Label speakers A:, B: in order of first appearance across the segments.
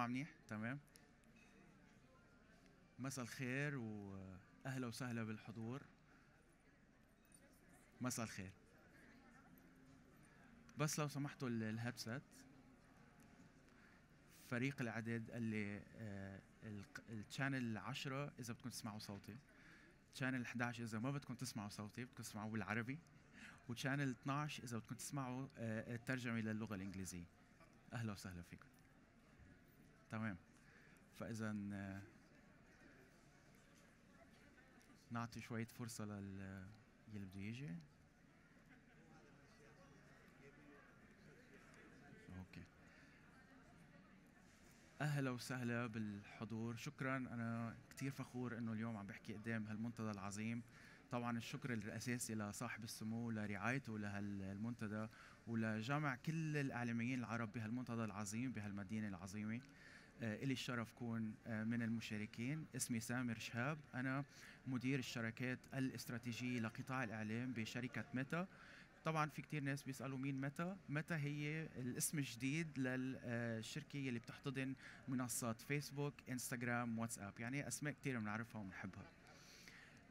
A: بتسمع منيح تمام مساء الخير واهلا وسهلا بالحضور مساء الخير بس لو سمحتوا الهيدسيت فريق الاعداد قال لي التشانل آه، 10 اذا بدكم تسمعوا صوتي تشانل 11 اذا ما بدكم تسمعوا صوتي بدكم تسمعوا بالعربي آه، وتشانل 12 اذا بدكم تسمعوا الترجمه للغه الانجليزيه اهلا وسهلا فيكم تمام فاذا نعطي شويه فرصه لل اللي بده يجي اوكي اهلا وسهلا بالحضور شكرا انا كثير فخور انه اليوم عم بحكي قدام هالمنتدى العظيم طبعا الشكر الاساسي لصاحب السمو لرعايته لهالمنتدى ولجمع كل الاعلاميين العرب بهالمنتدى العظيم بهالمدينه العظيمه آه، إلي الشرف كون آه، من المشاركين اسمي سامر شهاب أنا مدير الشركات الاستراتيجية لقطاع الإعلام بشركة ميتا طبعا في كتير ناس بيسالوا مين متى متى هي الاسم الجديد للشركه آه، اللي بتحتضن منصات فيسبوك انستغرام واتساب يعني اسماء كتير بنعرفها وبنحبها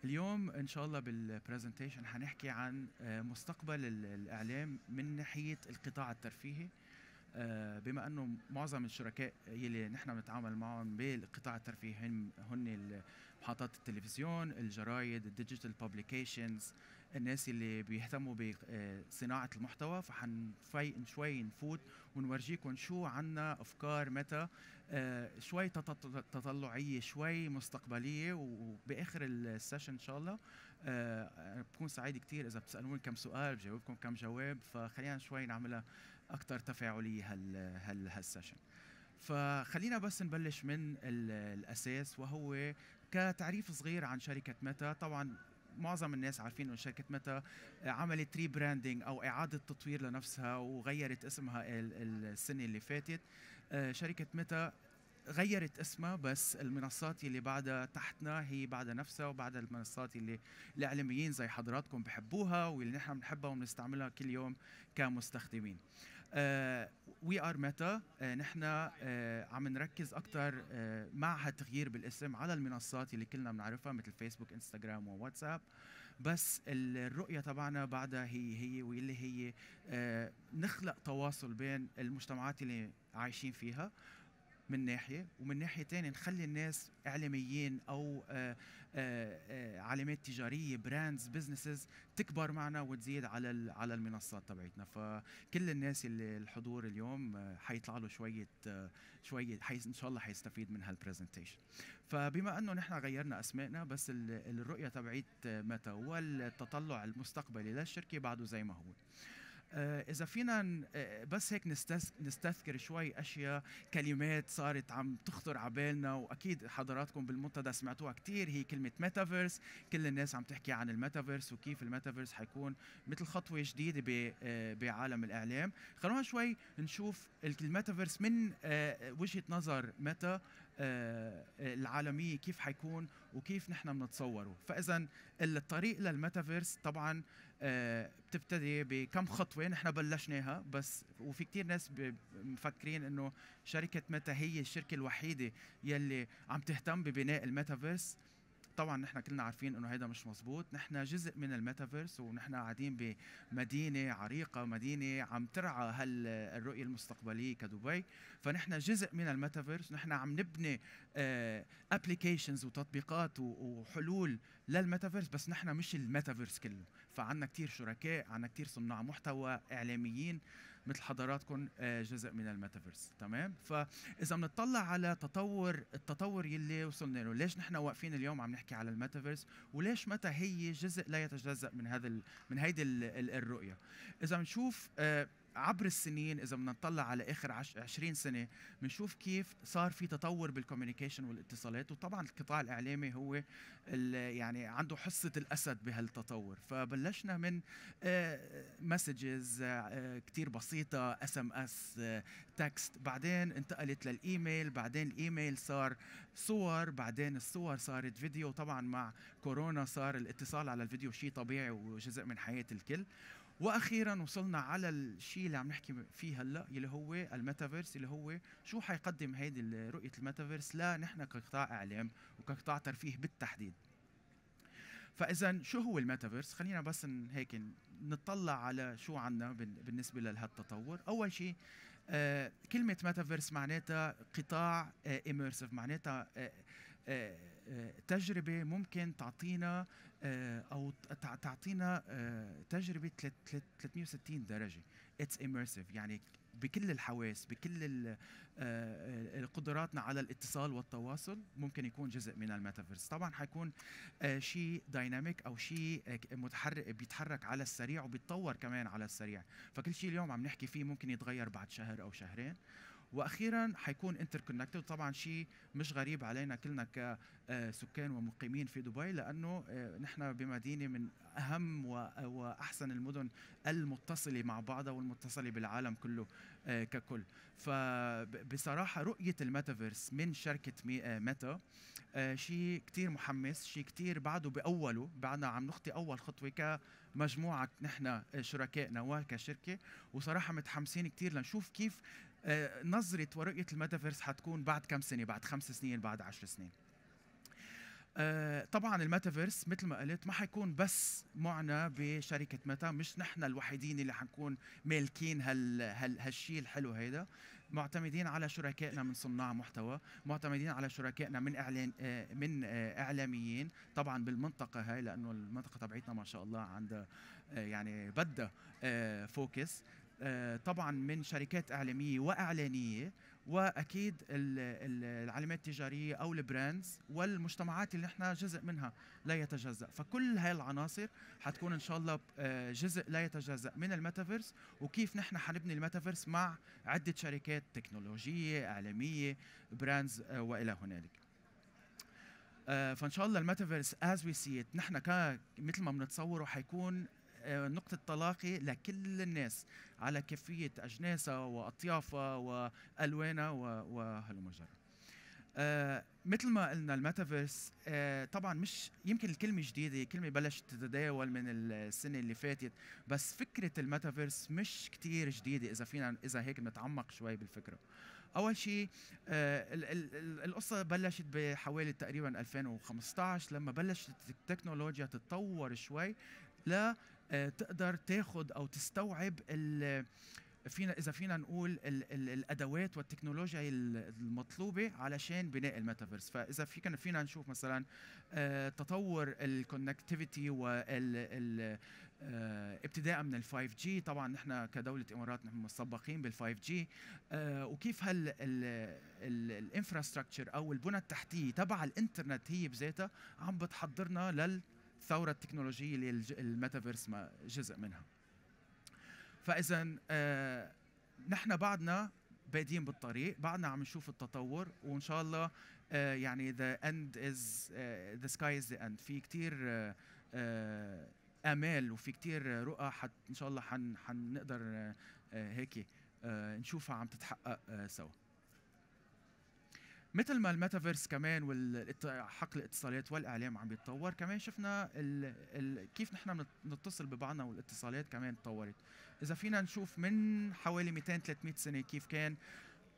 A: اليوم ان شاء الله بالبرزنتيشن حنحكي عن مستقبل الاعلام من ناحيه القطاع الترفيهي آه، بما انه معظم الشركاء يلي نحن بنتعامل معهم بالقطاع الترفيهي هن محطات التلفزيون، الجرايد، الديجيتال بابليكيشنز، الناس اللي بيهتموا بصناعه المحتوى فحن شوي نفوت ونورجيكم شو عنا افكار متى آه، شوي تطلعيه شوي مستقبليه وباخر السيشن ان شاء الله آه، بكون سعيد كثير اذا بتسالوني كم سؤال بجاوبكم كم جواب فخلينا شوي نعملها اكثر تفاعليه هال هال هالسيشن فخلينا بس نبلش من الاساس وهو كتعريف صغير عن شركه ميتا طبعا معظم الناس عارفين انه شركه ميتا عملت ري براندنج او اعاده تطوير لنفسها وغيرت اسمها السنه اللي فاتت آه، شركه ميتا غيرت اسمها بس المنصات اللي بعدها تحتنا هي بعدها نفسها وبعدها المنصات اللي الاعلاميين زي حضراتكم بحبوها واللي نحن بنحبها وبنستعملها كل يوم كمستخدمين. وي ار ميتا نحن uh, عم نركز اكثر uh, آه، مع هالتغيير بالاسم على المنصات اللي كلنا بنعرفها مثل فيسبوك انستغرام وواتساب بس الرؤيه تبعنا بعدها هي هي واللي هي uh, نخلق تواصل بين المجتمعات اللي عايشين فيها من ناحيه ومن ناحيه ثانيه نخلي الناس اعلاميين او آه، آه، آه، علامات تجاريه براندز بزنسز تكبر معنا وتزيد على على المنصات تبعتنا فكل الناس اللي الحضور اليوم حيطلع له شويه شويه حي ان شاء الله حيستفيد من هالبرزنتيشن فبما انه نحن غيرنا اسمائنا بس الرؤيه تبعت متى والتطلع المستقبلي للشركه بعده زي ما هو آه، اذا فينا آه، بس هيك نستذكر شوي اشياء كلمات صارت عم تخطر على بالنا واكيد حضراتكم بالمنتدى سمعتوها كثير هي كلمه ميتافيرس كل الناس عم تحكي عن الميتافيرس وكيف الميتافيرس حيكون مثل خطوه جديده آه، بعالم الاعلام خلونا شوي نشوف الميتافيرس من وجهه نظر متى العالميه كيف حيكون وكيف نحن بنتصوره فاذا الطريق للميتافيرس طبعا آه، بتبتدي بكم خطوه نحن بلشناها بس وفي كثير ناس مفكرين انه شركه ميتا هي الشركه الوحيده يلي عم تهتم ببناء الميتافيرس طبعا نحن كلنا عارفين انه هيدا مش مزبوط نحن جزء من الميتافيرس ونحن قاعدين بمدينه عريقه مدينه عم ترعى هالرؤيه المستقبليه كدبي فنحن جزء من الميتافيرس نحن عم نبني ابلكيشنز آه، وتطبيقات وحلول للميتافيرس بس نحن مش الميتافيرس كله فعنا كثير شركاء عنا كثير صناع محتوى اعلاميين مثل حضراتكم آه، جزء من الميتافيرس تمام فاذا بنطلع على تطور التطور يلي وصلنا له ليش نحن واقفين اليوم عم نحكي على الميتافيرس وليش متى هي جزء لا يتجزا من هذا من هيدي الرؤيه اذا بنشوف آه، عبر السنين اذا بدنا نطلع على اخر 20 سنه بنشوف كيف صار في تطور بالكوميونيكيشن والاتصالات وطبعا القطاع الاعلامي هو يعني عنده حصه الاسد بهالتطور فبلشنا من مسجز آه، آه، كثير بسيطه اس ام اس تكست بعدين انتقلت للايميل بعدين الايميل صار صور بعدين الصور صارت فيديو طبعا مع كورونا صار الاتصال على الفيديو شيء طبيعي وجزء من حياه الكل واخيرا وصلنا على الشيء اللي عم نحكي فيه هلا اللي هو الميتافيرس اللي هو شو حيقدم هيدي رؤيه الميتافيرس لا نحن كقطاع اعلام وكقطاع ترفيه بالتحديد فاذا شو هو الميتافيرس خلينا بس هيك نطلع على شو عنا بالنسبه لهالتطور اول شيء آه، كلمة ميتافيرس معناتها قطاع آه معناتها آه، آه، تجربة ممكن تعطينا آه، او تعطينا آه، تجربه 360 درجه اتس اميرسيف يعني بكل الحواس بكل آه، قدراتنا على الاتصال والتواصل ممكن يكون جزء من الميتافيرس طبعا حيكون شيء دايناميك او شيء متحرك بيتحرك على السريع وبيتطور كمان على السريع فكل شيء اليوم عم نحكي فيه ممكن يتغير بعد شهر او شهرين واخيرا حيكون انتركونكتد طبعا شيء مش غريب علينا كلنا كسكان آه، ومقيمين في دبي لانه آه، نحن بمدينه من اهم آه، واحسن المدن المتصله مع بعضها والمتصله بالعالم كله ككل فبصراحه رؤيه الميتافيرس من شركه ميتا شيء كثير محمس شيء كثير بعده باوله بعدنا عم نخطي اول خطوه كمجموعه نحن شركائنا وكشركه وصراحه متحمسين كثير لنشوف كيف آه، نظرة ورؤية الميتافيرس حتكون بعد كم سنة بعد خمس سنين بعد عشر سنين آه، طبعا الميتافيرس مثل ما قلت ما حيكون بس معنا بشركه ميتا مش نحن الوحيدين اللي حنكون مالكين هال هال هالشيء الحلو هيدا معتمدين على شركائنا من صناع محتوى معتمدين على شركائنا من اعلان آه، من اعلاميين طبعا بالمنطقه هاي لانه المنطقه تبعتنا ما شاء الله عندها يعني بدها فوكس آه، طبعا من شركات اعلاميه واعلانيه واكيد العلامات التجاريه او البراندز والمجتمعات اللي نحن جزء منها لا يتجزا فكل هاي العناصر حتكون ان شاء الله آه، جزء لا يتجزا من الميتافيرس وكيف نحن حنبني الميتافيرس مع عده شركات تكنولوجيه اعلاميه براندز آه، والى هنالك فان شاء الله الميتافيرس از وي سي ات نحن مثل ما بنتصوره حيكون آه، نقطة طلاقي لكل الناس على كيفية أجناسها وأطيافها وألوانها وهلو مجرى آه مثل ما قلنا الميتافيرس آه طبعا مش يمكن الكلمه جديده كلمه بلشت تتداول من السنه اللي فاتت بس فكره الميتافيرس مش كتير جديده اذا فينا اذا هيك نتعمق شوي بالفكره اول شيء آه القصه بلشت بحوالي تقريبا 2015 لما بلشت التكنولوجيا تتطور شوي لا آه، تقدر تاخد او تستوعب فينا اذا فينا نقول الـ الـ الادوات والتكنولوجيا المطلوبه علشان بناء الميتافيرس فاذا في كان فينا نشوف مثلا آه، تطور الكونكتيفيتي وال آه، ابتداء من ال 5 جي طبعا نحن كدوله امارات نحن مسبقين بال 5 جي وكيف هل الانفراستراكشر او البنى التحتيه تبع الانترنت هي بذاتها عم بتحضرنا لل الثوره التكنولوجيه اللي الميتافيرس جزء منها فاذا آه، نحن بعدنا بادين بالطريق بعدنا عم نشوف التطور وان شاء الله آه، يعني ذا اند از ذا سكاي از ذا اند في كثير آه، امال وفي كثير رؤى حت ان شاء الله حنقدر هيك نشوفها عم تتحقق سوا مثل ما الميتافيرس كمان والحق الاتصالات والاعلام عم بيتطور كمان شفنا الـ الـ كيف نحن بنتصل ببعضنا والاتصالات كمان تطورت اذا فينا نشوف من حوالي 200 300 سنه كيف كان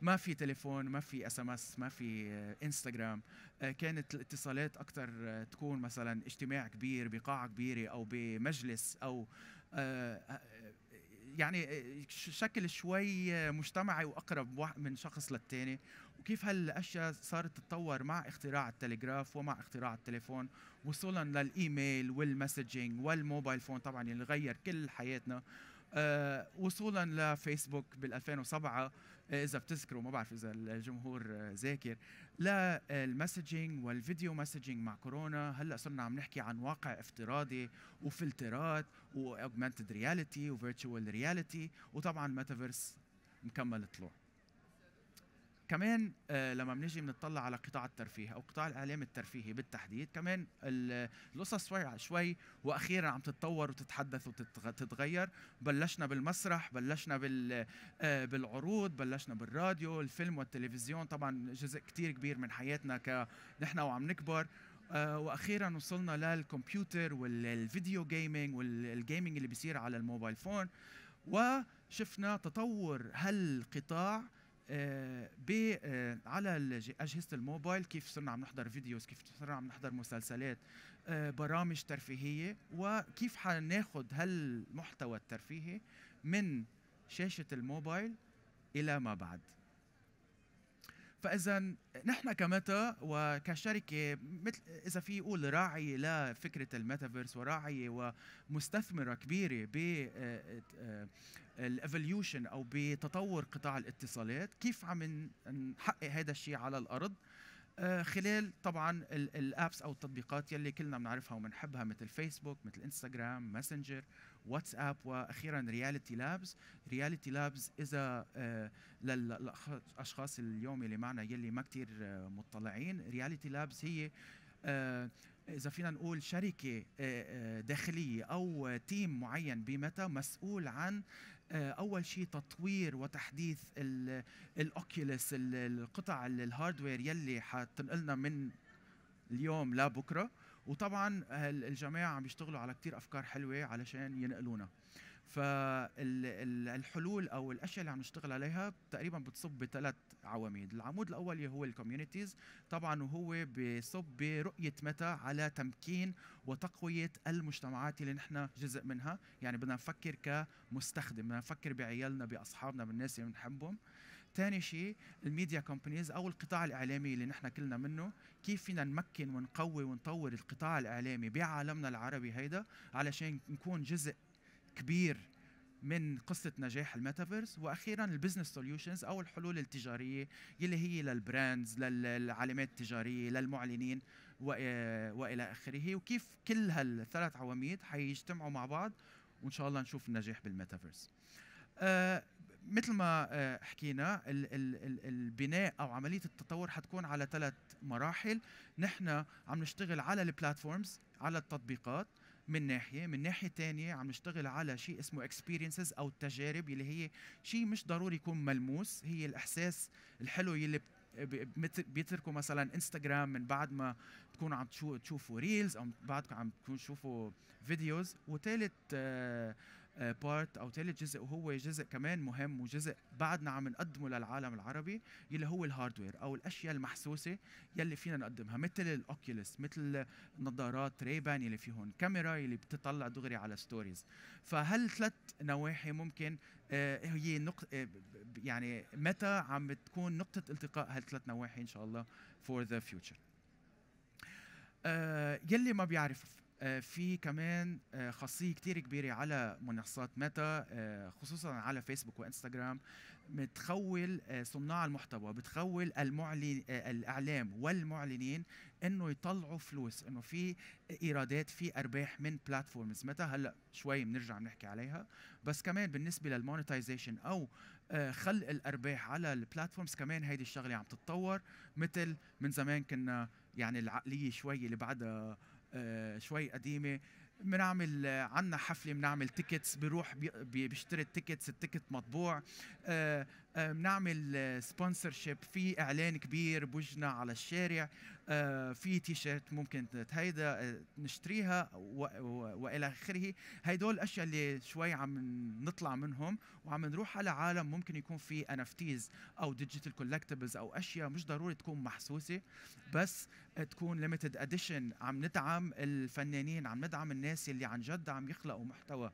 A: ما في تليفون ما في اس ام اس ما في انستغرام آه، كانت الاتصالات اكثر آه، تكون مثلا اجتماع كبير بقاعه كبيره او بمجلس او آه، يعني شكل شوي مجتمعي واقرب من شخص للثاني وكيف هالاشياء صارت تتطور مع اختراع التلغراف ومع اختراع التليفون وصولا للايميل والمسجنج والموبايل فون طبعا اللي غير كل حياتنا أه وصولا لفيسبوك بال 2007 آه، اذا بتذكروا ما بعرف اذا الجمهور آه، ذاكر للمسجنج والفيديو مسجنج مع كورونا هلا صرنا عم نحكي عن واقع افتراضي وفلترات واوجمانتد رياليتي وفيرتشوال رياليتي وطبعا ميتافيرس مكمل طلوع كمان آه، لما بنيجي بنطلع على قطاع الترفيه او قطاع الاعلام الترفيهي بالتحديد كمان القصص شوي شوي واخيرا عم تتطور وتتحدث وتتغير بلشنا بالمسرح بلشنا آه، بالعروض بلشنا بالراديو الفيلم والتلفزيون طبعا جزء كتير كبير من حياتنا ك نحن وعم نكبر آه، واخيرا وصلنا للكمبيوتر والفيديو جيمنج والجيمنج اللي بيصير على الموبايل فون وشفنا تطور هالقطاع آه، ب آه، على اجهزه الموبايل كيف صرنا عم نحضر فيديوز كيف صرنا عم نحضر مسلسلات آه، برامج ترفيهيه وكيف حناخذ هالمحتوى الترفيهي من شاشه الموبايل الى ما بعد فاذا نحن كمتى وكشركه مثل اذا في يقول راعيه لفكره الميتافيرس وراعيه ومستثمره كبيره ب آه، آه، الايفوليوشن او بتطور قطاع الاتصالات كيف عم نحقق هذا الشيء على الارض آه، خلال طبعا الابس او التطبيقات يلي كلنا بنعرفها وبنحبها مثل فيسبوك مثل انستغرام ماسنجر واتساب واخيرا رياليتي لابز رياليتي لابز اذا آه، للاشخاص اليوم اللي معنا يلي ما كتير آه، مطلعين رياليتي لابز هي آه، اذا فينا نقول شركه داخليه او تيم معين بمتى مسؤول عن اول شيء تطوير وتحديث الاوكيوليس القطع الهاردوير يلي حتنقلنا من اليوم لبكره وطبعا الجماعه عم يشتغلوا على كثير افكار حلوه علشان ينقلونا فالحلول او الاشياء اللي عم نشتغل عليها تقريبا بتصب بثلاث عواميد، العمود الاول هو الكوميونيتيز طبعا وهو بصب برؤيه متى على تمكين وتقويه المجتمعات اللي نحن جزء منها، يعني بدنا نفكر كمستخدم، بدنا نفكر بعيالنا باصحابنا بالناس اللي بنحبهم ثاني شيء الميديا كومبانيز او القطاع الاعلامي اللي نحن كلنا منه كيف فينا نمكن ونقوي ونطور القطاع الاعلامي بعالمنا العربي هيدا علشان نكون جزء كبير من قصة نجاح الميتافيرس وأخيرا البزنس سوليوشنز أو الحلول التجارية يلي هي للبراندز للعلامات التجارية للمعلنين آه، وإلى آخره وكيف كل هالثلاث عواميد حيجتمعوا مع بعض وإن شاء الله نشوف النجاح بالميتافيرس آه، مثل ما آه، حكينا البناء او عمليه التطور حتكون على ثلاث مراحل نحن عم نشتغل على البلاتفورمز على التطبيقات من ناحيه من ناحيه تانية عم نشتغل على شيء اسمه اكسبيرينسز او التجارب اللي هي شيء مش ضروري يكون ملموس هي الاحساس الحلو يلي بيتركوا مثلا انستغرام من بعد ما تكونوا عم تشوفوا ريلز او بعدكم عم تكونوا تشوفوا فيديوز وثالث آه، بارت آه، او ثالث جزء وهو جزء كمان مهم وجزء بعدنا عم نقدمه للعالم العربي يلي هو الهاردوير او الاشياء المحسوسه يلي فينا نقدمها مثل الاوكيوليس مثل نظارات ريبان يلي فيهم كاميرا يلي بتطلع دغري على ستوريز فهل ثلاث نواحي ممكن آه، هي نقطه آه، يعني متى عم بتكون نقطه التقاء هالثلاث نواحي ان شاء الله فور ذا فيوتشر يلي ما بيعرف آه، في كمان آه، خاصيه كتير كبيره على منصات ميتا آه، خصوصا على فيسبوك وانستغرام بتخول صناع المحتوى بتخول المعلن الاعلام والمعلنين انه يطلعوا فلوس انه في ايرادات في ارباح من بلاتفورمز ميتا هلا شوي بنرجع بنحكي عليها بس كمان بالنسبه للمونتايزيشن او خلق الارباح على البلاتفورمز كمان هيدي الشغله عم تتطور مثل من زمان كنا يعني العقليه شوي اللي بعدها آه، شوي قديمه بنعمل عنا حفله بنعمل تيكتس بروح بيشتري التيكتس التيكت مطبوع آه، آه، بنعمل سبونسر شيب في اعلان كبير بوجنا على الشارع آه، في تيشيرت ممكن هيدا آه، نشتريها والى اخره هدول الاشياء اللي شوي عم نطلع منهم وعم نروح على عالم ممكن يكون في ان او ديجيتال كولكتبلز او اشياء مش ضروري تكون محسوسه بس تكون ليميتد اديشن عم ندعم الفنانين عم ندعم الناس اللي عن جد عم يخلقوا محتوى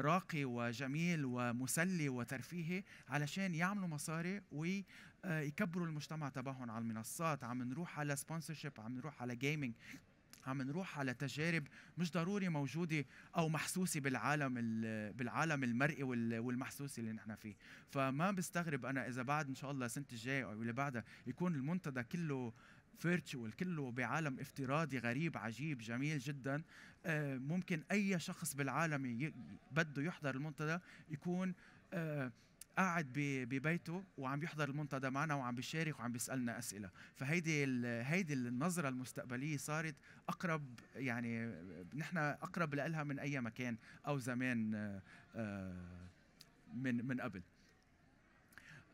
A: راقي وجميل ومسلي وترفيهي علشان يعملوا مصاري ويكبروا المجتمع تبعهم على المنصات عم نروح على سبونسرشيب عم نروح على جيمنج عم نروح على تجارب مش ضروري موجوده او محسوسه بالعالم بالعالم المرئي والمحسوس اللي نحن فيه فما بستغرب انا اذا بعد ان شاء الله السنه الجايه او اللي بعدها يكون المنتدى كله فيرتشوال كله بعالم افتراضي غريب عجيب جميل جدا آه، ممكن اي شخص بالعالم بده يحضر المنتدى يكون آه، قاعد ببيته وعم يحضر المنتدى معنا وعم بيشارك وعم بيسالنا اسئله فهيدي هيدي النظره المستقبليه صارت اقرب يعني نحن اقرب لها من اي مكان او زمان آه، من من قبل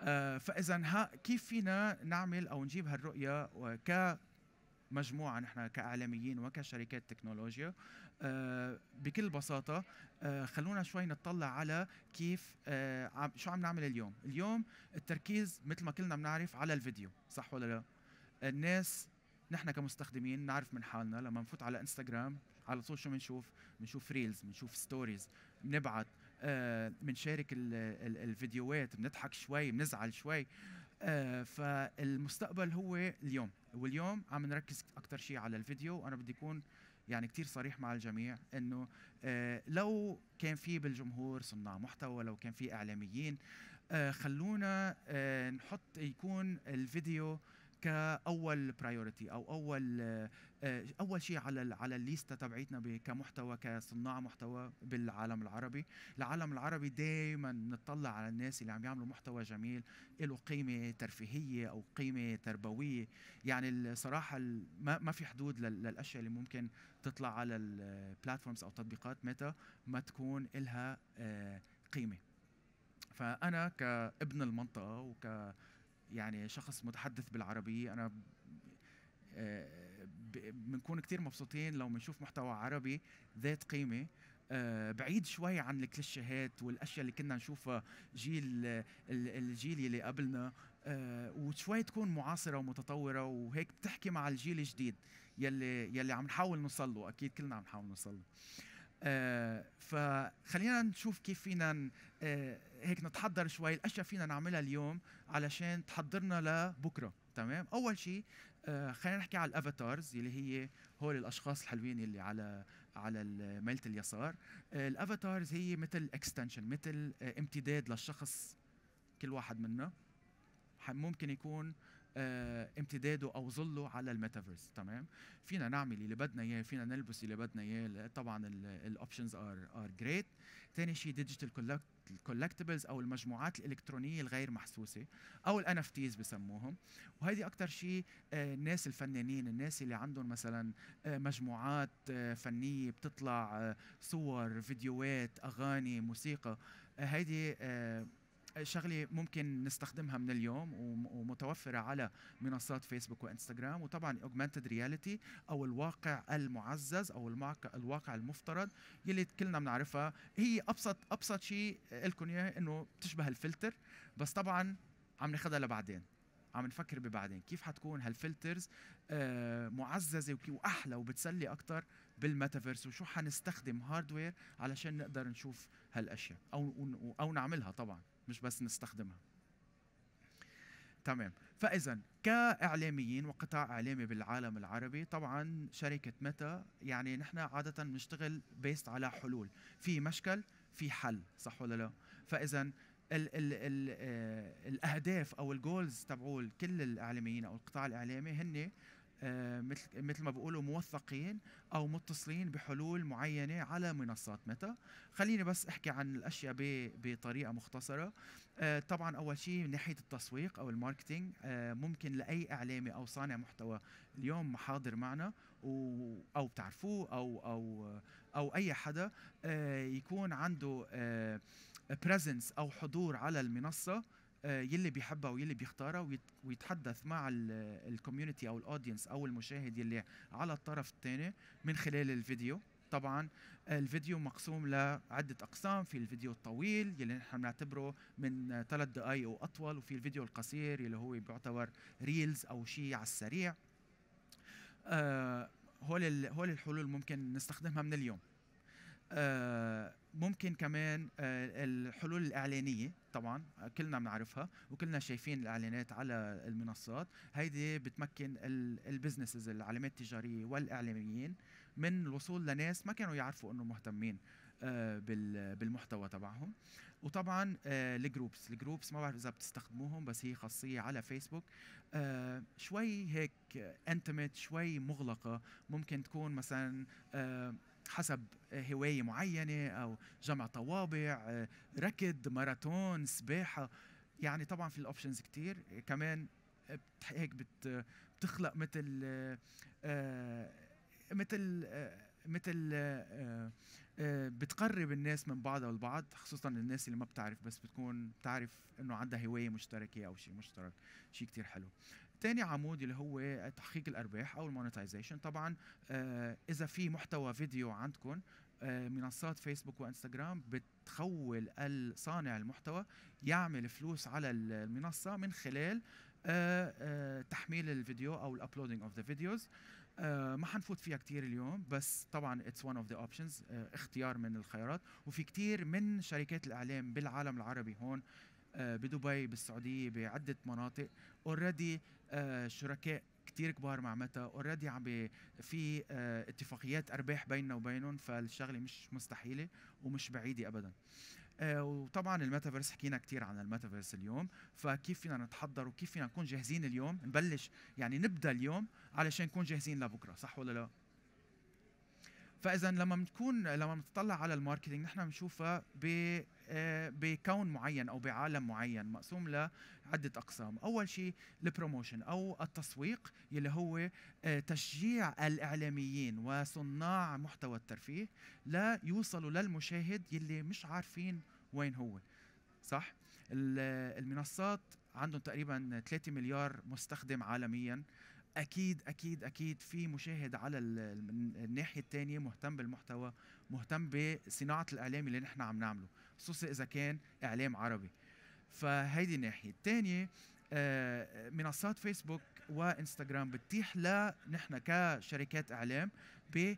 A: آه، فاذا كيف فينا نعمل او نجيب هالرؤيه ك مجموعة نحن كإعلاميين وكشركات تكنولوجيا آه، بكل بساطة آه، خلونا شوي نطلع على كيف شو عم نعمل اليوم اليوم التركيز مثل ما كلنا بنعرف على الفيديو صح ولا لا الناس نحن كمستخدمين نعرف من حالنا لما نفوت على انستغرام على طول شو بنشوف بنشوف ريلز بنشوف ستوريز بنبعت آه، بنشارك الفيديوهات بنضحك شوي بنزعل شوي آه، فالمستقبل هو اليوم واليوم عم نركز اكثر شيء على الفيديو وانا بدي اكون يعني كثير صريح مع الجميع انه آه، لو كان في بالجمهور صناع محتوى لو كان في اعلاميين خلونا نحط يكون الفيديو كاول برايورتي او اول آه، اول شيء على على الليسته تبعيتنا كمحتوى كصناع محتوى بالعالم العربي العالم العربي دائما نطلع على الناس اللي عم يعملوا محتوى جميل له قيمه ترفيهيه او قيمه تربويه يعني الصراحه ما ما في حدود للاشياء اللي ممكن تطلع على البلاتفورمز او تطبيقات ميتا ما تكون لها آه، قيمه فانا كابن المنطقه وك يعني شخص متحدث بالعربية انا آه، بنكون كتير مبسوطين لو بنشوف محتوى عربي ذات قيمه آه، بعيد شوي عن الكليشيهات والاشياء اللي كنا نشوفها جيل الجيل اللي قبلنا آه، وشوي تكون معاصره ومتطوره وهيك بتحكي مع الجيل الجديد يلي يلي عم نحاول نوصل له اكيد كلنا عم نحاول نوصل له فخلينا نشوف كيف فينا آه، هيك نتحضر شوي الاشياء فينا نعملها اليوم علشان تحضرنا لبكره تمام اول شيء آه، خلينا نحكي على الافاتارز اللي هي هول الاشخاص الحلوين اللي على على ميله اليسار آه، الافاتارز هي مثل اكستنشن مثل امتداد للشخص كل واحد منا ممكن يكون امتداده او ظله على الميتافيرس تمام فينا نعمل اللي بدنا اياه فينا نلبس اللي بدنا اياه طبعا الاوبشنز ار ار جريت ثاني شيء ديجيتال الكولكتبلز او المجموعات الالكترونيه الغير محسوسه او الان اف تيز بسموهم وهيدي اكثر شيء آه، الناس الفنانين الناس اللي عندهم مثلا آه، مجموعات آه، فنيه بتطلع صور فيديوهات اغاني موسيقى هيدي شغله ممكن نستخدمها من اليوم ومتوفره على منصات فيسبوك وانستغرام وطبعا اوجمانتد رياليتي او الواقع المعزز او الواقع المفترض يلي كلنا بنعرفها هي ابسط ابسط شيء لكم اياه انه بتشبه الفلتر بس طبعا عم ناخذها لبعدين عم نفكر ببعدين كيف حتكون هالفلترز آه معززه واحلى وبتسلي اكثر بالميتافيرس وشو حنستخدم هاردوير علشان نقدر نشوف هالاشياء او او نعملها طبعا مش بس نستخدمها تمام فاذا كاعلاميين وقطاع اعلامي بالعالم العربي طبعا شركه متى يعني نحن عاده بنشتغل بيست على حلول في مشكل في حل صح ولا لا فاذا الـ الـ الـ آه، الاهداف او الجولز تبعول كل الاعلاميين او القطاع الاعلامي هن آه، مثل مثل ما بقولوا موثقين او متصلين بحلول معينه على منصات متى خليني بس احكي عن الاشياء بطريقه مختصره آه، طبعا اول شيء من ناحيه التسويق او الماركتينج آه، ممكن لاي اعلامي او صانع محتوى اليوم حاضر معنا او بتعرفوه او او او اي حدا يكون عنده بريزنس او حضور على المنصه آه، يلي بيحبها ويلي بيختارها ويتحدث مع الكوميونتي او الاودينس او المشاهد يلي على الطرف الثاني من خلال الفيديو طبعا الفيديو مقسوم لعدة أقسام في الفيديو الطويل يلي نحن بنعتبره من ثلاث دقائق وأطول وفي الفيديو القصير يلي هو بيعتبر ريلز أو شيء على السريع آه، هول هول الحلول ممكن نستخدمها من اليوم آه، ممكن كمان آه، الحلول الإعلانية طبعا كلنا بنعرفها وكلنا شايفين الإعلانات على المنصات هيدي بتمكن البزنسز العلامات التجارية والإعلاميين من الوصول لناس ما كانوا يعرفوا أنه مهتمين آه، بالمحتوى تبعهم وطبعا الجروبس الجروبس ما بعرف اذا بتستخدموهم بس هي خاصيه على فيسبوك شوي هيك انتمت شوي مغلقه ممكن تكون مثلا حسب آه، هواية معينة أو جمع طوابع آه، ركض ماراثون سباحة يعني طبعا في الأوبشنز كتير كمان آه، هيك بتخلق مثل مثل مثل بتقرب الناس من بعضها البعض خصوصا الناس اللي ما بتعرف بس بتكون بتعرف انه عندها هوايه مشتركه او شيء مشترك شيء كتير حلو تاني عمود اللي هو إيه، تحقيق الارباح او المونتايزيشن طبعا آه، اذا في محتوى فيديو عندكم آه، منصات فيسبوك وانستغرام بتخول صانع المحتوى يعمل فلوس على المنصه من خلال آه، تحميل الفيديو او الابلودنج اوف ذا فيديوز ما حنفوت فيها كثير اليوم بس طبعا اتس ون اوف ذا اوبشنز اختيار من الخيارات وفي كثير من شركات الاعلام بالعالم العربي هون بدبي بالسعوديه بعده مناطق اوريدي آه، شركاء كتير كبار مع متى اوريدي عم في آه، اتفاقيات ارباح بيننا وبينهم فالشغله مش مستحيله ومش بعيده ابدا آه، وطبعا الميتافيرس حكينا كثير عن الميتافيرس اليوم فكيف فينا نتحضر وكيف فينا نكون جاهزين اليوم نبلش يعني نبدا اليوم علشان نكون جاهزين لبكره صح ولا لا فاذا لما بنكون لما بنطلع على الماركتينج نحن بنشوفها بكون معين او بعالم معين مقسوم لعده اقسام اول شيء البروموشن او التسويق يلي هو آه، تشجيع الاعلاميين وصناع محتوى الترفيه لا يوصلوا للمشاهد يلي مش عارفين وين هو صح المنصات عندهم تقريبا 3 مليار مستخدم عالميا اكيد اكيد اكيد في مشاهد على الناحيه الثانيه مهتم بالمحتوى مهتم بصناعه الاعلام اللي نحن عم نعمله خصوصا اذا كان اعلام عربي فهيدي الناحيه الثانيه آه، منصات فيسبوك وانستغرام بتتيح لنا نحن كشركات اعلام ب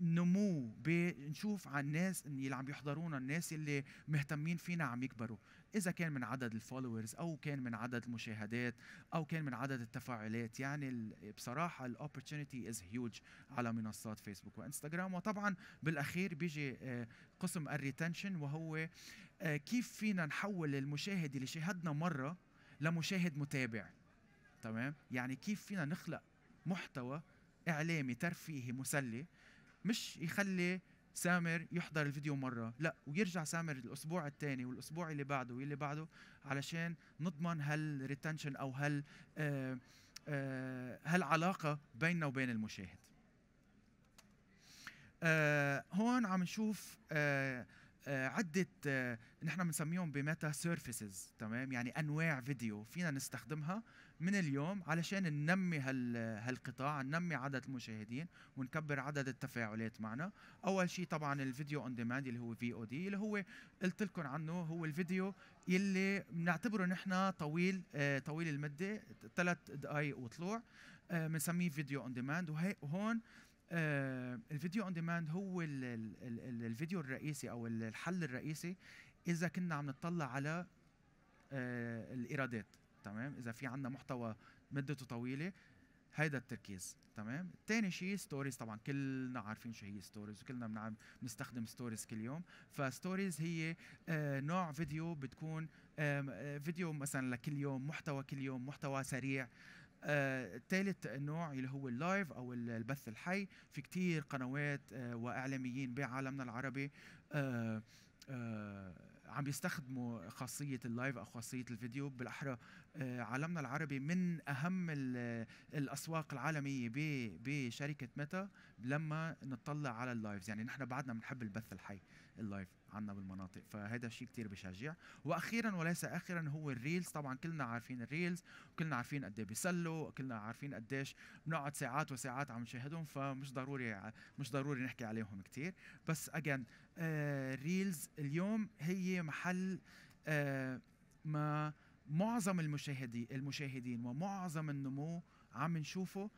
A: نمو بنشوف على الناس اللي عم يحضرونا الناس اللي مهتمين فينا عم يكبروا اذا كان من عدد الفولورز او كان من عدد المشاهدات او كان من عدد التفاعلات يعني بصراحه الاوبرتونيتي از هيوج على منصات فيسبوك وانستغرام وطبعا بالاخير بيجي آه، قسم الريتنشن وهو آه، كيف فينا نحول المشاهد اللي شاهدنا مره لمشاهد متابع تمام يعني كيف فينا نخلق محتوى اعلامي ترفيهي مسلي مش يخلي سامر يحضر الفيديو مره لا ويرجع سامر الاسبوع الثاني والاسبوع اللي بعده واللي بعده علشان نضمن هالريتنشن او هال آه آه هالعلاقه بيننا وبين المشاهد آه هون عم نشوف آه آه، عده آه، نحن بنسميهم بميتا سيرفيسز تمام يعني انواع فيديو فينا نستخدمها من اليوم علشان ننمي هال هالقطاع ننمي عدد المشاهدين ونكبر عدد التفاعلات معنا اول شيء طبعا الفيديو اون ديماند اللي هو في او دي اللي هو قلت لكم عنه هو الفيديو اللي بنعتبره نحن طويل آه، طويل المده ثلاث دقائق وطلوع بنسميه فيديو اون ديماند وهون آه، الفيديو اون ديماند هو الـ الـ الـ الفيديو الرئيسي او الحل الرئيسي اذا كنا عم نطلع على آه، الايرادات تمام اذا في عندنا محتوى مدته طويله هيدا التركيز تمام تاني شيء ستوريز طبعا كلنا عارفين شو هي ستوريز وكلنا بنعمل بنستخدم ستوريز كل يوم فستوريز هي آه نوع فيديو بتكون آه فيديو مثلا لكل يوم محتوى كل يوم محتوى سريع ثالث آه، نوع اللي هو اللايف او البث الحي في كتير قنوات آه، واعلاميين بعالمنا العربي آه، عم بيستخدموا خاصية اللايف أو خاصية الفيديو بالأحرى آه عالمنا العربي من أهم الأسواق العالمية بشركة ميتا لما نطلع على اللايفز يعني نحن بعدنا بنحب البث الحي اللايف عنا بالمناطق فهذا شيء كتير بشجع واخيرا وليس اخرا هو الريلز طبعا كلنا عارفين الريلز كلنا عارفين قد ايه بيسلوا كلنا عارفين قديش بنقعد ساعات وساعات عم نشاهدهم فمش ضروري مش ضروري نحكي عليهم كتير بس اجين آه، الريلز اليوم هي محل آه، ما معظم المشاهدين المشاهدين ومعظم النمو عم نشوفه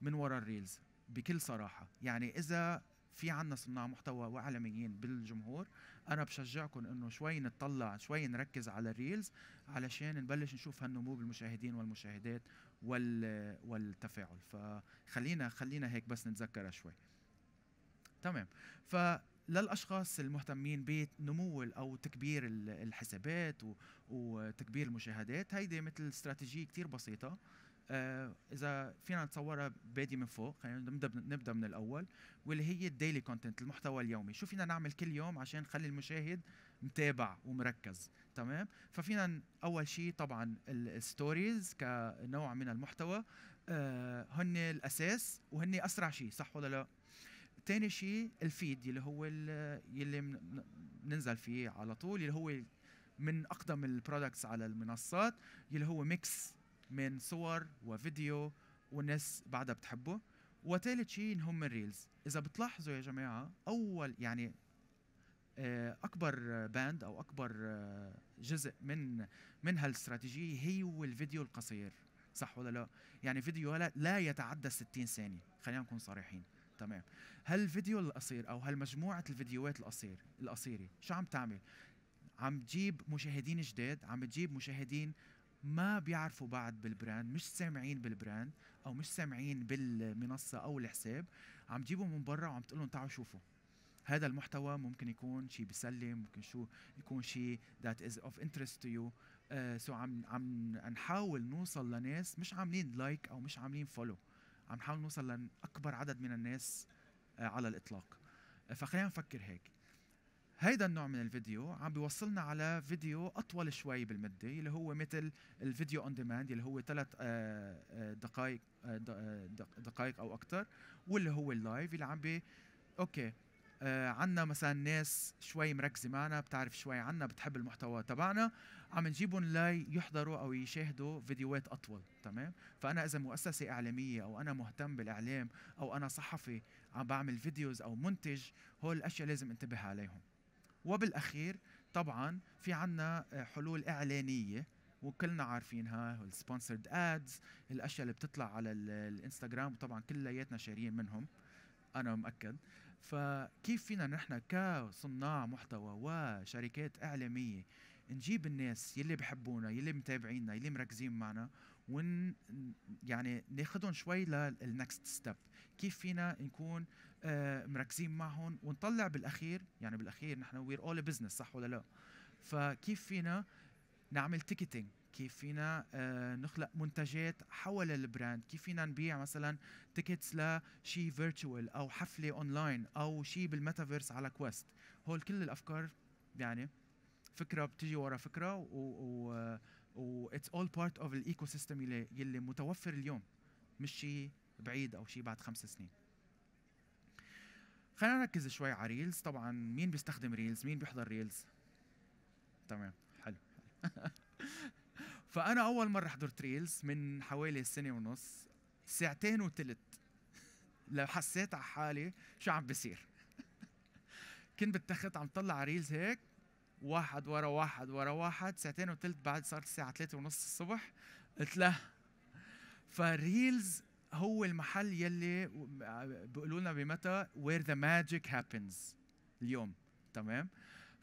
A: من وراء الريلز بكل صراحة يعني إذا في عنا صناع محتوى واعلاميين بالجمهور انا بشجعكم انه شوي نتطلع شوي نركز على الريلز علشان نبلش نشوف هالنمو بالمشاهدين والمشاهدات وال والتفاعل فخلينا خلينا هيك بس نتذكرها شوي تمام ف للاشخاص المهتمين بنمو او تكبير الحسابات وتكبير المشاهدات هيدي مثل استراتيجيه كتير بسيطه آه، اذا فينا نتصورها بادي من فوق خلينا نبدا نبدا من الاول واللي هي الديلي كونتنت المحتوى اليومي شو فينا نعمل كل يوم عشان نخلي المشاهد متابع ومركز تمام ففينا اول شيء طبعا الستوريز كنوع من المحتوى آه، هن الاساس وهن اسرع شيء صح ولا لا تاني شيء الفيد اللي هو اللي بننزل فيه على طول اللي هو من اقدم البرودكتس على المنصات اللي هو ميكس من صور وفيديو والناس بعدها بتحبه وثالث شيء هم الريلز اذا بتلاحظوا يا جماعه اول يعني آه، اكبر باند او اكبر آه، جزء من من هالاستراتيجيه هي الفيديو القصير صح ولا لا يعني فيديو لا, لا يتعدى 60 ثانيه خلينا نكون صريحين تمام هالفيديو القصير او هالمجموعه الفيديوهات القصير القصيره شو عم تعمل عم تجيب مشاهدين جداد عم تجيب مشاهدين ما بيعرفوا بعد بالبراند مش سامعين بالبراند او مش سامعين بالمنصه او الحساب عم تجيبهم من برا وعم تقول لهم تعالوا شوفوا هذا المحتوى ممكن يكون شيء بيسلي ممكن شو يكون شيء ذات از اوف انترست تو يو سو عم عم نحاول نوصل لناس مش عاملين لايك like او مش عاملين فولو عم نحاول نوصل لاكبر عدد من الناس uh, على الاطلاق uh, فخلينا نفكر هيك هيدا النوع من الفيديو عم بيوصلنا على فيديو اطول شوي بالمده اللي هو مثل الفيديو اون ديماند اللي هو ثلاث آه، آه، دقائق آه، دقائق او اكثر واللي هو اللايف اللي عم بي اوكي عنا مثلا ناس شوي مركزه معنا بتعرف شوي عنا بتحب المحتوى تبعنا عم نجيبهم ليحضروا او يشاهدوا فيديوهات اطول تمام فانا اذا مؤسسه اعلاميه او انا مهتم بالاعلام او انا صحفي عم بعمل فيديوز او منتج هول الاشياء لازم انتبه عليهم وبالاخير طبعا في عنا آه، حلول اعلانيه وكلنا عارفينها السبونسرد ادز الاشياء اللي بتطلع على الانستغرام وطبعا كلياتنا شاريين منهم انا مأكد فكيف فينا نحن كصناع محتوى وشركات اعلاميه نجيب الناس يلي بحبونا يلي متابعينا يلي مركزين معنا ون يعني ناخذهم شوي للنكست ستيب كيف فينا نكون آه، مركزين معهم ونطلع بالاخير يعني بالاخير نحن وير اول بزنس صح ولا لا فكيف فينا نعمل تيكتينج كيف فينا آه، نخلق منتجات حول البراند كيف فينا نبيع مثلا تيكتس لشي فيرتشوال او حفله اونلاين او شي بالميتافيرس على كويست هول كل الافكار يعني فكره بتجي ورا فكره و, و و اتس اول بارت اوف الايكو سيستم يلي متوفر اليوم مش شيء بعيد او شيء بعد خمس سنين خلينا نركز شوي على ريلز طبعا مين بيستخدم ريلز مين بيحضر ريلز تمام حلو حلو فانا اول مره حضرت ريلز من حوالي سنه ونص ساعتين وثلث لو حسيت على حالي شو عم بصير كنت بالتخت عم طلع ريلز هيك واحد ورا واحد ورا واحد ساعتين وثلث بعد صارت الساعه ثلاثة ونص الصبح قلت له فالريلز هو المحل يلي بيقولوا لنا بمتى where the magic happens اليوم تمام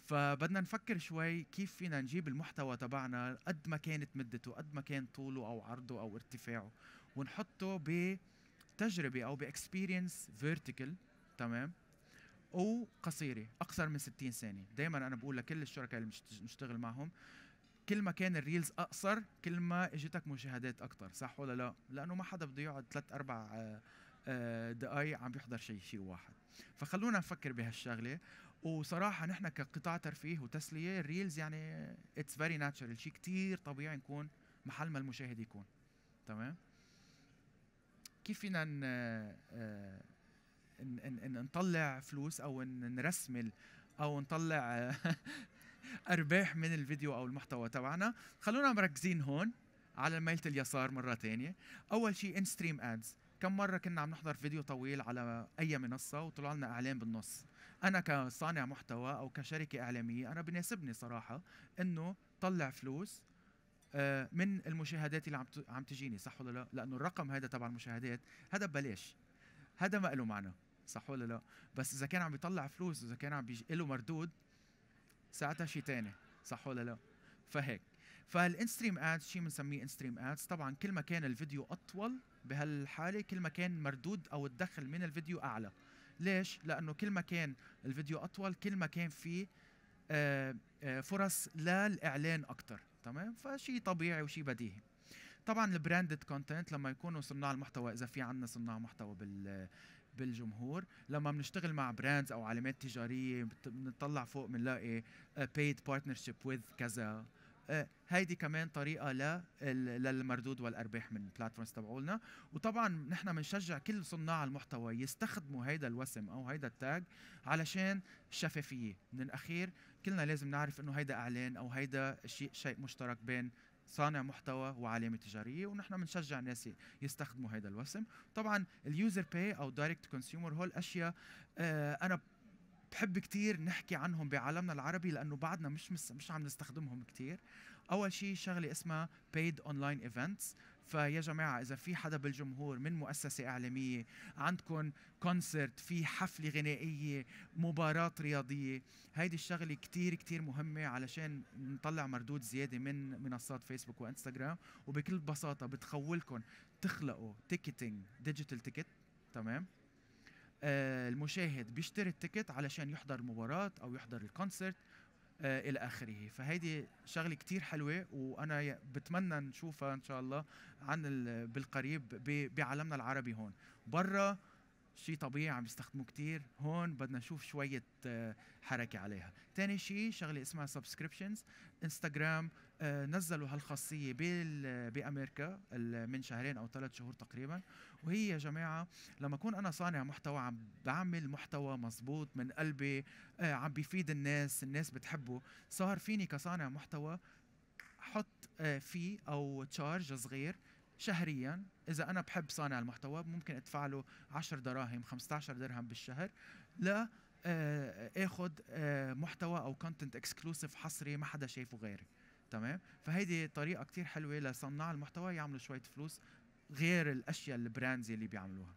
A: فبدنا نفكر شوي كيف فينا نجيب المحتوى تبعنا قد ما كانت مدته قد ما كان طوله او عرضه او ارتفاعه ونحطه بتجربه او باكسبيرينس فيرتيكال تمام او قصيره اقصر من 60 ثانيه دائما انا بقول لكل الشركاء اللي بنشتغل معهم كل ما كان الريلز اقصر كل ما اجتك مشاهدات اكثر صح ولا لا لانه ما حدا بده يقعد ثلاث اربع آه، آه، دقائق عم يحضر شيء شيء واحد فخلونا نفكر بهالشغله وصراحه نحن كقطاع ترفيه وتسليه الريلز يعني اتس فيري ناتشرال شيء كثير طبيعي نكون محل ما المشاهد يكون تمام كيف فينا ن... آه، نطلع فلوس او نرسمل او نطلع أرباح من الفيديو أو المحتوى تبعنا خلونا مركزين هون على ميلة اليسار مرة تانية أول شيء إن ستريم أدز كم مرة كنا عم نحضر فيديو طويل على أي منصة وطلع لنا إعلان بالنص أنا كصانع محتوى أو كشركة إعلامية أنا بناسبني صراحة إنه طلع فلوس آه، من المشاهدات اللي عم عم تجيني صح ولا لا؟ لأنه الرقم هذا تبع المشاهدات هذا ببلاش هذا ما له معنى صح ولا لا؟ بس إذا كان عم بيطلع فلوس إذا كان عم له مردود ساعتها شيء ثاني صح ولا لا؟ فهيك فالانستريم ادز شيء بنسميه انستريم ادز طبعا كل ما كان الفيديو اطول بهالحاله كل ما كان مردود او الدخل من الفيديو اعلى ليش؟ لانه كل ما كان الفيديو اطول كل ما كان في آه، آه، فرص للاعلان اكثر تمام فشيء طبيعي وشيء بديهي طبعا البراندد كونتنت لما يكونوا صناع المحتوى اذا في عندنا صناع محتوى بال بالجمهور لما بنشتغل مع براندز او علامات تجاريه بنطلع فوق بنلاقي آه، paid بارتنرشيب وذ كذا آه، هيدي كمان طريقه للمردود والارباح من البلاتفورمز تبعولنا وطبعا نحن بنشجع كل صناع المحتوى يستخدموا هيدا الوسم او هيدا التاج علشان الشفافيه من الاخير كلنا لازم نعرف انه هيدا اعلان او هيدا شيء شيء مشترك بين صانع محتوى وعلامه تجاريه ونحن بنشجع الناس يستخدموا هذا الوسم طبعا اليوزر باي او دايركت كونسيومر هول اشياء آه، انا بحب كثير نحكي عنهم بعالمنا العربي لانه بعدنا مش مش عم نستخدمهم كثير اول شيء شغله اسمها paid online events فيا جماعة إذا في حدا بالجمهور من مؤسسة إعلامية عندكم كونسرت في حفلة غنائية مباراة رياضية هيدي الشغلة كتير كتير مهمة علشان نطلع مردود زيادة من منصات فيسبوك وانستغرام وبكل بساطة بتخولكم تخلقوا تيكتينج ديجيتال تيكت تمام آه، المشاهد بيشتري التيكت علشان يحضر مباراة أو يحضر الكونسرت آه، الى اخره فهيدي شغله كتير حلوه وانا بتمنى نشوفها ان شاء الله عن بالقريب بعالمنا العربي هون برا شيء طبيعي عم يستخدموه كتير هون بدنا نشوف شوية آه، حركة عليها تاني شيء شغلة اسمها سبسكريبشنز انستغرام آه، نزلوا هالخاصية بأمريكا من شهرين أو ثلاث شهور تقريبا وهي يا جماعة لما أكون أنا صانع محتوى عم بعمل محتوى مزبوط من قلبي آه، عم بيفيد الناس الناس بتحبه صار فيني كصانع محتوى حط آه، فيه أو تشارج صغير شهريا اذا انا بحب صانع المحتوى ممكن ادفع له 10 دراهم 15 درهم بالشهر ل اخذ محتوى او كونتنت اكسكلوسيف حصري ما حدا شايفه غيري تمام فهيدي طريقه كتير حلوه لصناع المحتوى يعملوا شويه فلوس غير الاشياء البراندز اللي بيعملوها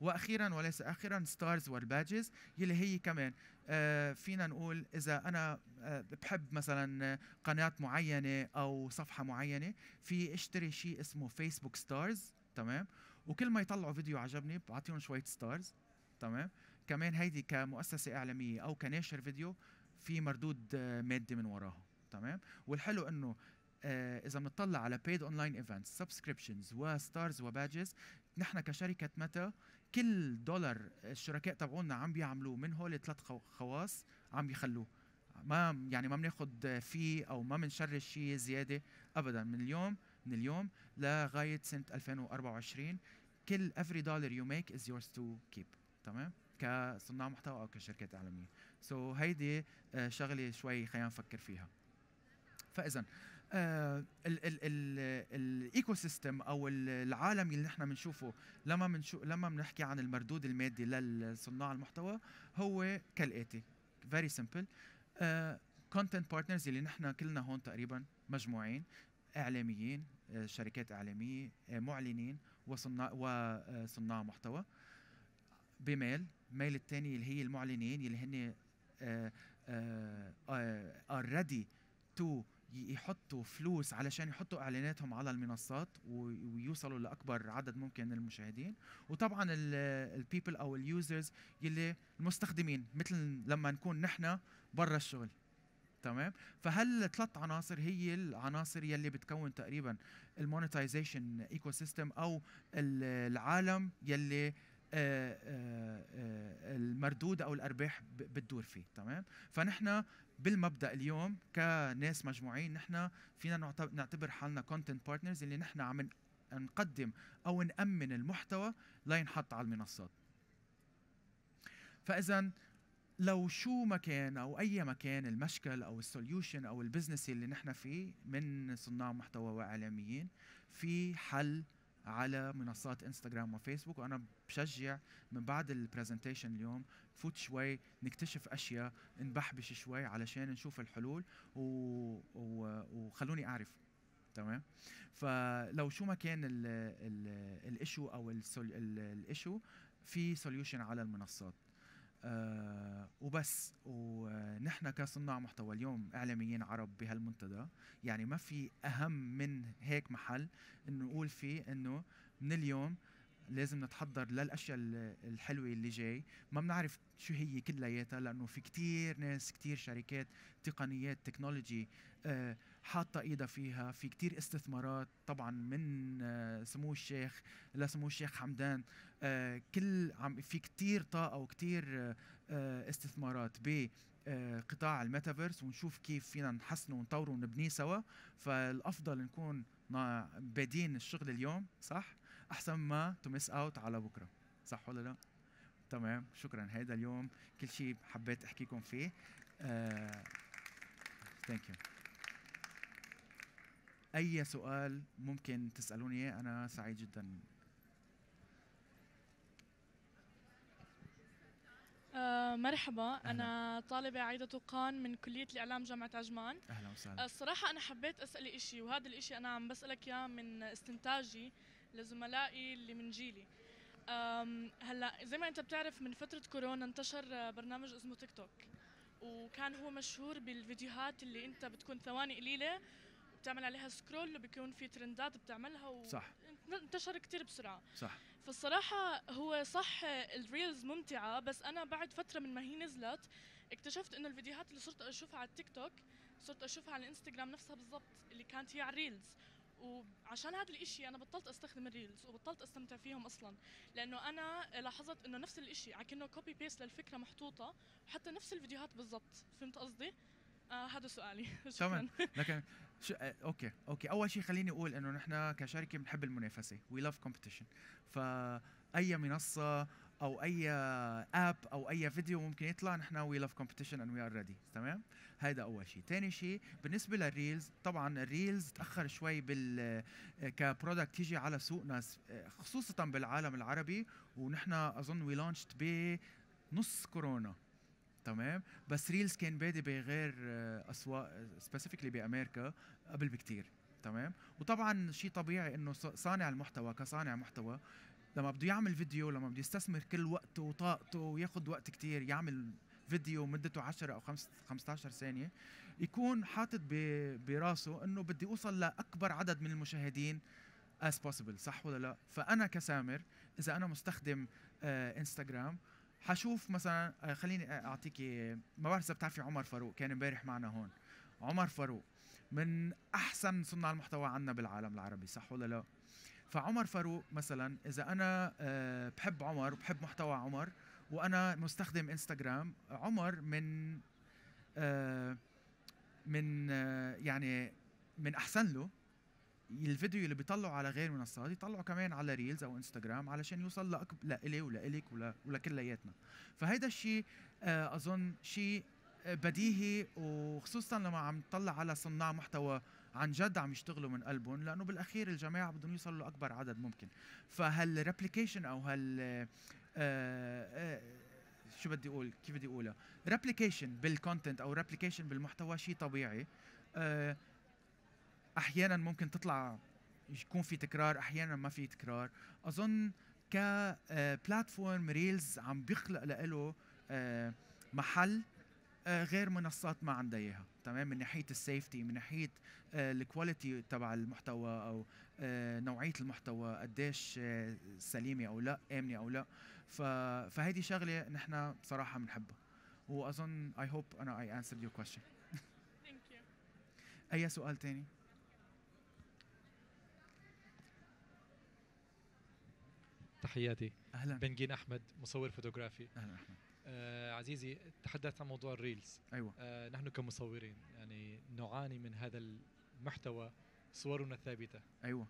A: واخيرا وليس اخرا ستارز والبادجز يلي هي كمان آه فينا نقول اذا انا آه بحب مثلا قناه معينه او صفحه معينه في اشتري شيء اسمه فيسبوك ستارز تمام وكل ما يطلعوا فيديو عجبني بعطيهم شويه ستارز تمام كمان هيدي كمؤسسه اعلاميه او كناشر فيديو في مردود آه، مادي من وراها تمام والحلو انه آه اذا بنطلع على بيد اونلاين ايفنتس سبسكريبشنز وستارز وبادجز نحن كشركه متى كل دولار الشركاء تبعونا عم بيعملوه من هول ثلاث خواص عم بيخلوه ما يعني ما بناخذ فيه او ما بنشرش شيء زياده ابدا من اليوم من اليوم لغايه سنه 2024 كل افري دولار يو ميك از yours تو كيب تمام كصناع محتوى او كشركات اعلاميه سو so, هيدي آه، شغله شوي خلينا نفكر فيها فاذا آه، الايكو سيستم او العالم اللي نحن بنشوفه لما منشو لما بنحكي عن المردود المادي لصناع المحتوى هو كالاتي فيري سمبل كونتنت بارتنرز اللي نحن كلنا هون تقريبا مجموعين اعلاميين آه، شركات اعلاميه آه، معلنين وصناع وصناع محتوى بميل ميل الثاني اللي هي المعلنين اللي هن are ready تو يحطوا فلوس علشان يحطوا اعلاناتهم على المنصات ويوصلوا لاكبر عدد ممكن من المشاهدين وطبعا البيبل او اليوزرز يلي المستخدمين مثل لما نكون نحن برا الشغل تمام فهل ثلاث عناصر هي العناصر يلي بتكون تقريبا المونتايزيشن ايكو سيستم او العالم يلي آه، آه، آه، المردود او الارباح بتدور فيه تمام فنحن بالمبدا اليوم كناس مجموعين نحن فينا نعتبر حالنا كونتنت بارتنرز اللي نحن عم نقدم او نامن المحتوى لينحط على المنصات فاذا لو شو ما كان او اي مكان المشكل او السوليوشن او البزنس اللي نحن فيه من صناع محتوى واعلاميين في حل على منصات انستغرام وفيسبوك وانا بشجع من بعد البرزنتيشن اليوم فوت شوي نكتشف اشياء نبحبش شوي علشان نشوف الحلول و... و... وخلوني اعرف تمام فلو شو ما كان الايشو او الايشو في سوليوشن على المنصات آه وبس ونحن كصناع محتوى اليوم اعلاميين عرب بهالمنتدى يعني ما في اهم من هيك محل انه نقول فيه انه من اليوم لازم نتحضر للاشياء الحلوه اللي جاي ما بنعرف شو هي كلياتها لانه في كتير ناس كتير شركات تقنيات تكنولوجي آه حاطه ايدها فيها في كتير استثمارات طبعا من آه سمو الشيخ لسمو الشيخ حمدان آه، كل عم في كتير طاقه وكتير آه، استثمارات ب آه، قطاع الميتافيرس ونشوف كيف فينا نحسنه ونطوره ونبنيه سوا فالافضل نكون بادين الشغل اليوم صح احسن ما تو مس اوت على بكره صح ولا لا تمام شكرا هذا اليوم كل شيء حبيت احكيكم فيه ثانك يو اي سؤال ممكن تسالوني انا سعيد جدا
B: آه مرحبا أهلا. انا طالبه عايده طوقان من كليه الاعلام جامعه عجمان اهلا وسهلا آه، الصراحه انا حبيت اسال شيء وهذا الشيء انا عم بسالك اياه من استنتاجي لزملائي اللي من جيلي هلا زي ما انت بتعرف من فتره كورونا انتشر آه، برنامج اسمه تيك توك وكان هو مشهور بالفيديوهات اللي انت بتكون ثواني قليله بتعمل عليها سكرول وبيكون في ترندات بتعملها و... صح انتشر كثير بسرعه صح فالصراحه هو صح الريلز ممتعه بس انا بعد فتره من ما هي نزلت اكتشفت انه الفيديوهات اللي صرت اشوفها على التيك توك صرت اشوفها على الانستغرام نفسها بالضبط اللي كانت هي على الريلز وعشان هذا الاشي انا بطلت استخدم الريلز وبطلت استمتع فيهم اصلا لانه انا لاحظت انه نفس الاشي على كنه كوبي بيست للفكره محطوطه حتى نفس الفيديوهات بالضبط فهمت قصدي آه هذا سؤالي شكرا
A: لكن شو آه، اوكي اوكي اول شيء خليني اقول انه نحن كشركه بنحب المنافسه وي لاف كومبيتيشن فاي منصه او اي اب او اي فيديو ممكن يطلع نحن وي لاف كومبيتيشن اند وي ار ريدي تمام هذا اول شيء ثاني شيء بالنسبه للريلز طبعا الريلز تاخر شوي بال آه، كبرودكت يجي على سوقنا آه، خصوصا بالعالم العربي ونحن اظن وي لانشت بنص كورونا تمام بس ريلز كان بادي بغير آه، اسواق سبيسيفيكلي آه، بامريكا قبل بكتير تمام وطبعا شيء طبيعي انه صانع المحتوى كصانع محتوى لما بده يعمل فيديو لما بده يستثمر كل وقته وطاقته وياخذ وقت كتير يعمل فيديو مدته 10 او 15 ثانيه يكون حاطط براسه انه بدي اوصل لاكبر عدد من المشاهدين as possible صح ولا لا فانا كسامر اذا انا مستخدم آه انستغرام حشوف مثلا آه، خليني آه، اعطيك آه، ما بعرف اذا بتعرفي عمر فاروق كان امبارح معنا هون عمر فاروق من احسن صناع المحتوى عندنا بالعالم العربي صح ولا لا فعمر فاروق مثلا اذا انا بحب عمر وبحب محتوى عمر وانا مستخدم انستغرام عمر من من يعني من احسن له الفيديو اللي بيطلعوا على غير منصات يطلعوا كمان على ريلز او انستغرام علشان يوصل لأكب... لإلي ولإلك ولكلياتنا فهيدا الشيء آه، اظن شيء آه، بديهي وخصوصا لما عم تطلع على صناع محتوى عن جد عم يشتغلوا من قلبهم لانه بالاخير الجماعه بدهم يوصلوا لاكبر عدد ممكن فهالريبليكيشن او هال آه، شو بدي اقول كيف بدي اقولها ريبليكيشن بالكونتنت او ريبليكيشن بالمحتوى شيء طبيعي احيانا ممكن تطلع يكون في تكرار احيانا ما في تكرار اظن كبلاتفورم آه، ريلز عم بيخلق له آه، محل آه، غير منصات ما عندها اياها تمام من ناحيه السيفتي من ناحيه الكواليتي تبع المحتوى او نوعيه المحتوى قديش سليمه او لا امنه او لا فهيدي شغله نحن بصراحه بنحبها واظن اي هوب انا اي انسرد يور كويستشن اي سؤال تاني
B: تحياتي اهلا بنجين احمد مصور فوتوغرافي اهلا احمد آه عزيزي تحدثت عن موضوع الريلز ايوه آه نحن كمصورين يعني نعاني من هذا المحتوى صورنا الثابته ايوه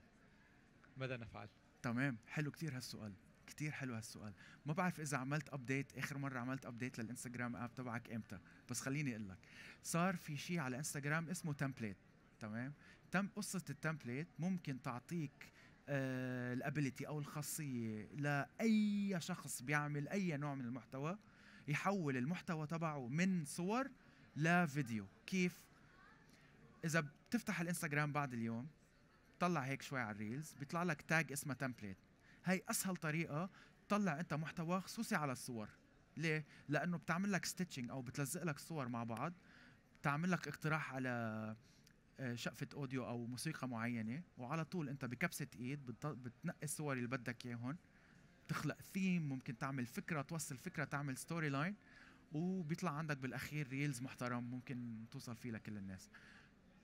B: ماذا نفعل؟
A: تمام حلو كثير هالسؤال كثير حلو هالسؤال ما بعرف اذا عملت ابديت اخر مره عملت ابديت للانستغرام اب تبعك امتى بس خليني اقول لك صار في شيء على انستغرام اسمه تمبليت تمام تم قصه التمبليت ممكن تعطيك آه، الابيليتي او الخاصيه لاي شخص بيعمل اي نوع من المحتوى يحول المحتوى تبعه من صور لفيديو كيف اذا بتفتح الانستغرام بعد اليوم طلع هيك شوي على الريلز بيطلع لك تاج اسمه تمبليت هي اسهل طريقه تطلع انت محتوى خصوصي على الصور ليه لانه بتعمل لك ستيتشنج او بتلزق لك الصور مع بعض بتعمل لك اقتراح على آه، شقفة اوديو او موسيقى معينة وعلى طول انت بكبسة ايد بتنقي الصور اللي بدك اياهم تخلق ثيم ممكن تعمل فكرة توصل فكرة تعمل ستوري لاين وبيطلع عندك بالاخير ريلز محترم ممكن توصل فيه لكل الناس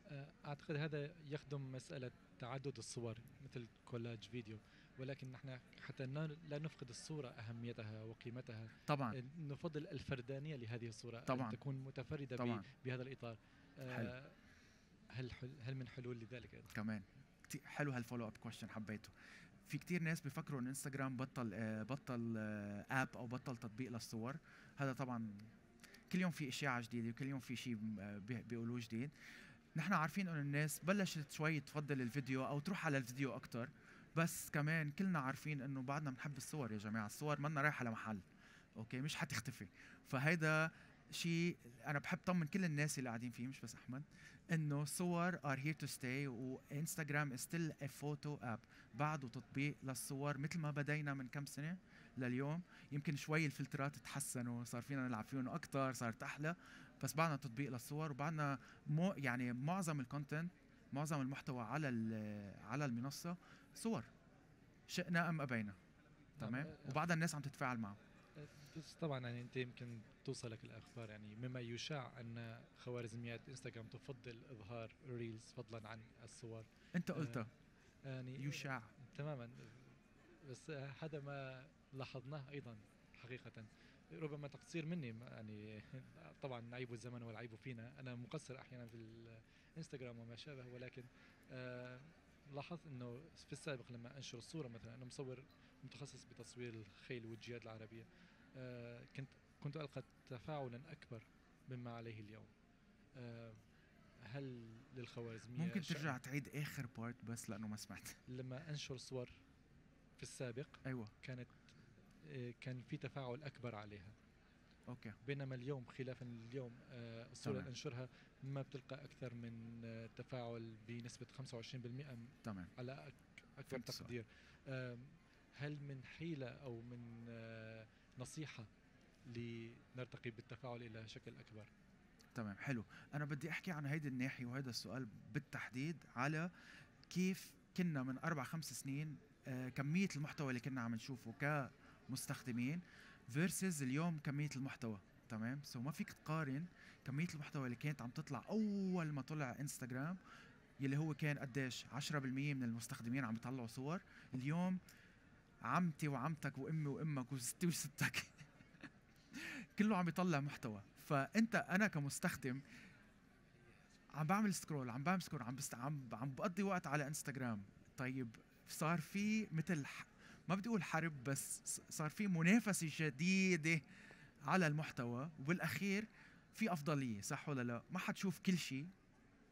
B: آه، اعتقد هذا يخدم مساله تعدد الصور مثل كولاج فيديو ولكن نحن حتى لا نفقد الصوره اهميتها وقيمتها طبعا آه، نفضل الفردانيه لهذه الصوره طبعا تكون متفرده طبعا. بهذا الاطار حلو. هل
A: حل هل من حلول لذلك ايضا؟ كمان حلو هالفولو اب كويشن حبيته في كتير ناس بيفكروا ان انستغرام بطل آه بطل آه اب او بطل تطبيق للصور هذا طبعا كل يوم في اشاعه جديده وكل يوم في شيء آه، بيقولوه جديد نحن عارفين انه الناس بلشت شوي تفضل الفيديو او تروح على الفيديو اكثر بس كمان كلنا عارفين انه بعدنا بنحب الصور يا جماعه الصور منا رايحه لمحل اوكي مش حتختفي فهيدا شيء انا بحب طمن كل الناس اللي قاعدين فيه مش بس احمد انه صور ار هير تو ستاي وانستغرام ستيل ا فوتو اب بعده تطبيق للصور مثل ما بدينا من كم سنه لليوم يمكن شوي الفلترات تحسنوا صار فينا نلعب فيهم اكثر صارت احلى بس بعدنا تطبيق للصور وبعدنا مو يعني معظم الكونتنت معظم المحتوى على على المنصه صور شئنا ام ابينا
B: تمام نعم. وبعدها
A: الناس عم تتفاعل معه
B: بس طبعا يعني انت يمكن توصلك الاخبار يعني مما يشاع ان خوارزميات انستغرام تفضل اظهار الريلز فضلا عن الصور انت قلتها آه يعني يشاع تماما بس هذا ما لاحظناه ايضا حقيقه ربما تقصير مني يعني طبعا عيب الزمن والعيب فينا انا مقصر احيانا في الانستغرام وما شابه ولكن آه لاحظت انه في السابق لما انشر الصوره مثلا انا مصور متخصص بتصوير الخيل والجياد العربيه آه كنت كنت ألقى تفاعلا أكبر مما عليه اليوم آه، هل للخوارزمية
A: ممكن ترجع شأن؟ تعيد آخر بارت بس لأنه ما سمعت
B: لما أنشر صور في السابق أيوة كانت آه، كان في تفاعل أكبر عليها أوكي بينما اليوم خلافا اليوم آه، الصورة اللي أنشرها ما بتلقى أكثر من تفاعل بنسبة 25% تمام على أكثر تقدير هل من حيلة أو من نصيحة لنرتقي بالتفاعل الى شكل اكبر
A: تمام حلو انا بدي احكي عن هيدي الناحيه وهذا السؤال بالتحديد على كيف كنا من اربع خمس سنين آه، كميه المحتوى اللي كنا عم نشوفه كمستخدمين فيرسز اليوم كميه المحتوى تمام سو ما فيك تقارن كميه المحتوى اللي كانت عم تطلع اول ما طلع انستغرام يلي هو كان قديش 10% من المستخدمين عم يطلعوا صور اليوم عمتي وعمتك وامي وامك وستي وستك كله عم يطلع محتوى فانت انا كمستخدم عم بعمل سكرول عم بعمل سكرول عم بست... عم عم بقضي وقت على انستغرام طيب صار في مثل ما بدي اقول حرب بس صار في منافسه شديده على المحتوى وبالاخير في افضليه صح ولا لا ما حتشوف كل شيء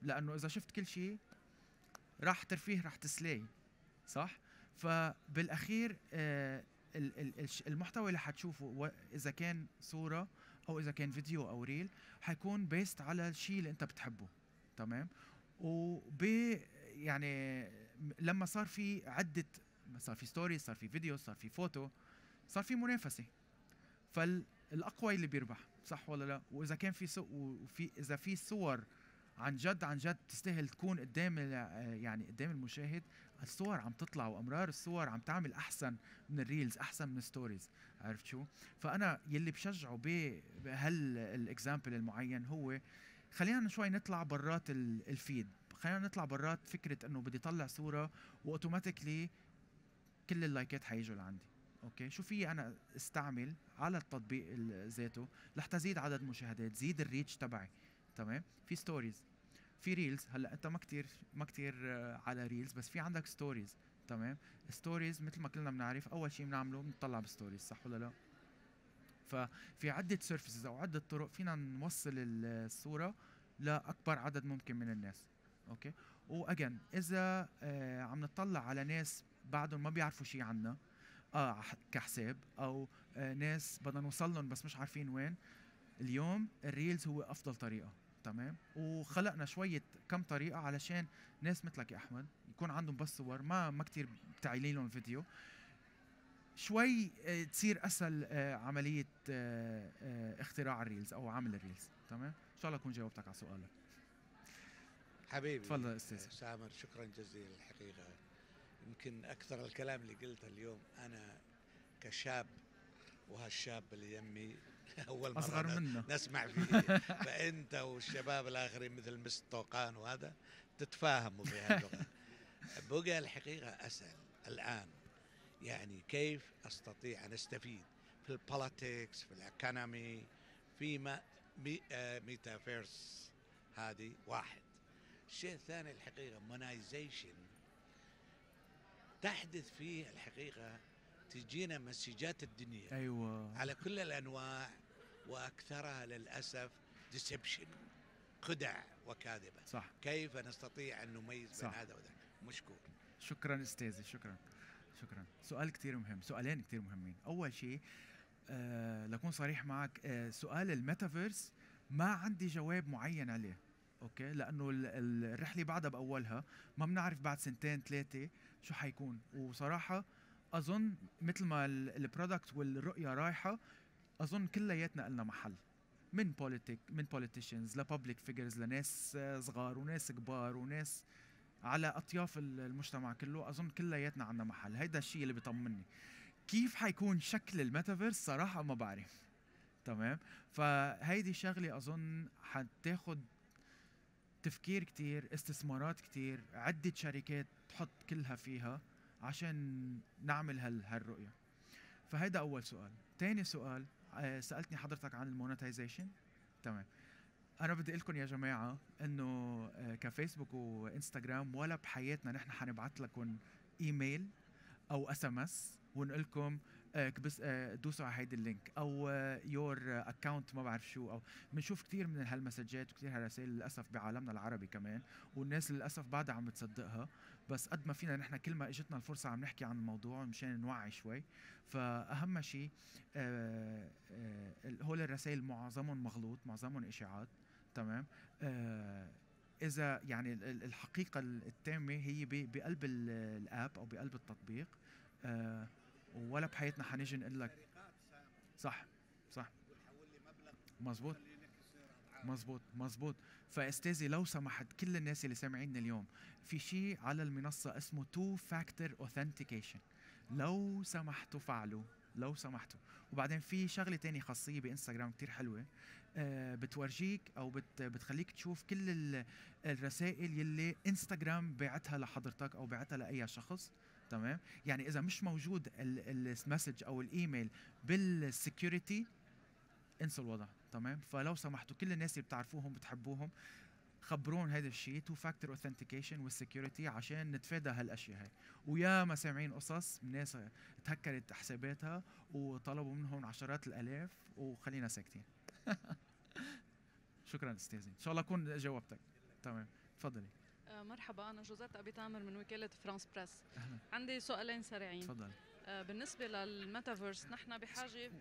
A: لانه اذا شفت كل شيء راح ترفيه راح تسلاي صح فبالاخير آه المحتوى اللي حتشوفه اذا كان صوره او اذا كان فيديو او ريل حيكون بيست على الشيء اللي انت بتحبه تمام وب يعني لما صار في عده صار في ستوري صار في فيديو صار في فوتو صار في منافسه فالاقوى اللي بيربح صح ولا لا واذا كان في سو وفي اذا في صور عن جد عن جد تستاهل تكون قدام يعني قدام المشاهد الصور عم تطلع وامرار الصور عم تعمل احسن من الريلز احسن من الستوريز عرفت شو فانا يلي بشجعه بهالاكزامبل المعين هو خلينا شوي نطلع برات الفيد خلينا نطلع برات فكره انه بدي طلع صوره واوتوماتيكلي كل اللايكات حيجوا لعندي اوكي شو في انا استعمل على التطبيق ذاته لحتى زيد عدد مشاهدات زيد الريتش تبعي تمام في ستوريز في ريلز هلا انت ما كتير ما كتير آه، على ريلز بس في عندك ستوريز تمام ستوريز مثل ما كلنا بنعرف اول شيء بنعمله بنطلع بستوريز صح ولا لا ففي عده سيرفيسز او عده طرق فينا نوصل آه، الصوره لاكبر عدد ممكن من الناس اوكي واجن اذا آه عم نطلع على ناس بعدهم ما بيعرفوا شيء عنا آه كحساب او آه ناس بدنا نوصل لهم بس مش عارفين وين اليوم الريلز هو افضل طريقه تمام وخلقنا شويه كم طريقه علشان ناس مثلك يا احمد يكون عندهم بس صور ما ما كثير بتعيلين لهم فيديو شوي آه، تصير اسهل آه، عمليه آه، اختراع الريلز او عمل الريلز تمام ان شاء الله اكون جاوبتك على سؤالك حبيبي تفضل استاذ
B: سامر شكرا جزيلا الحقيقه يمكن اكثر الكلام اللي قلته اليوم انا كشاب وهالشاب اللي يمي اول مره اصغر منه نسمع فيه فانت والشباب الاخرين مثل مس طوقان وهذا تتفاهموا في هاللغه بقى الحقيقه اسال الان يعني كيف استطيع ان استفيد في البوليتكس في الاكونومي فيما ميتافيرس آه، هذه واحد الشيء الثاني الحقيقه مونايزيشن تحدث فيه الحقيقه تجينا مسجات الدنيا
A: أيوة. على
B: كل الأنواع وأكثرها للأسف ديسبشن خدع وكاذبة صح كيف نستطيع أن نميز صح. بين هذا وذاك مشكور
A: شكرا أستاذي شكرا شكرا سؤال كثير مهم سؤالين كثير مهمين أول شيء آه لكون صريح معك آه سؤال الميتافيرس ما عندي جواب معين عليه اوكي لانه الرحله بعدها باولها ما بنعرف بعد سنتين ثلاثه شو حيكون وصراحه اظن مثل ما البرودكت والرؤيه رايحه اظن كلياتنا لنا محل من بوليتيك من بوليتيشنز لبابليك فيجرز لناس صغار وناس كبار وناس على اطياف المجتمع كله اظن كلياتنا عندنا محل هيدا الشيء اللي بيطمني كيف حيكون شكل الميتافيرس صراحه ما بعرف تمام فهيدي شغله اظن حتاخد تفكير كتير استثمارات كتير عدة شركات تحط كلها فيها عشان نعمل هالرؤيه فهيدا اول سؤال تاني سؤال آه، سالتني حضرتك عن المونتايزيشن تمام انا بدي اقول لكم يا جماعه انه آه، كفيسبوك وانستغرام ولا بحياتنا نحن حنبعث لكم ايميل او اس ام اس ونقول لكم آه، بس دوسوا على هيدي اللينك او يور اكونت ما بعرف شو او بنشوف كثير من هالمسجات وكثير هالرسائل للاسف بعالمنا العربي كمان والناس للاسف بعدها عم بتصدقها بس قد ما فينا نحن كل ما اجتنا الفرصه عم نحكي عن الموضوع مشان نوعي شوي فاهم شيء آه، آه، هول الرسائل معظمهم مغلوط معظمهم اشاعات تمام آه، اذا يعني الحقيقه التامه هي بقلب الاب او بقلب التطبيق ولا بحياتنا حنيجي نقول لك صح صح مزبوط مظبوط مظبوط فاستاذي لو سمحت كل الناس اللي سامعيننا اليوم في شيء على المنصه اسمه تو فاكتور اوثنتيكيشن لو سمحتوا فعلوا لو سمحتوا وبعدين في شغله تانية خاصيه بانستغرام كتير حلوه آه، بتورجيك او بت بتخليك تشوف كل الرسائل يلي انستغرام بعتها لحضرتك او بعتها لاي شخص تمام يعني اذا مش موجود المسج او الايميل بالسكيورتي انسوا الوضع تمام فلو سمحتوا كل الناس اللي بتعرفوهم بتحبوهم خبرون هذا الشيء تو فاكتور اوثنتيكيشن والسكيورتي عشان نتفادى هالاشياء هاي ويا سامعين قصص ناس تهكرت حساباتها وطلبوا منهم عشرات الالاف وخلينا ساكتين شكرا استاذي ان شاء الله اكون جاوبتك تمام تفضلي
C: آه، مرحبا انا جوزات ابي تامر من وكاله فرانس بريس عندي سؤالين سريعين تفضل آه، بالنسبة للميتافيرس نحن بحاجة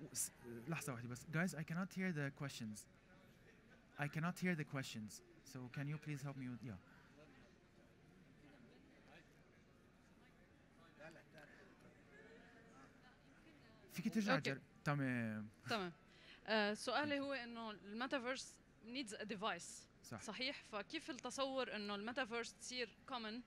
A: لحظة واحدة بس guys I cannot hear the questions I cannot hear the questions so can you please help me with yeah
C: فيك ترجع
A: تمام
C: تمام آه، سؤالي هو انه الميتافيرس نيدز ا ديفايس صح. صحيح فكيف التصور انه الميتافيرس تصير كومن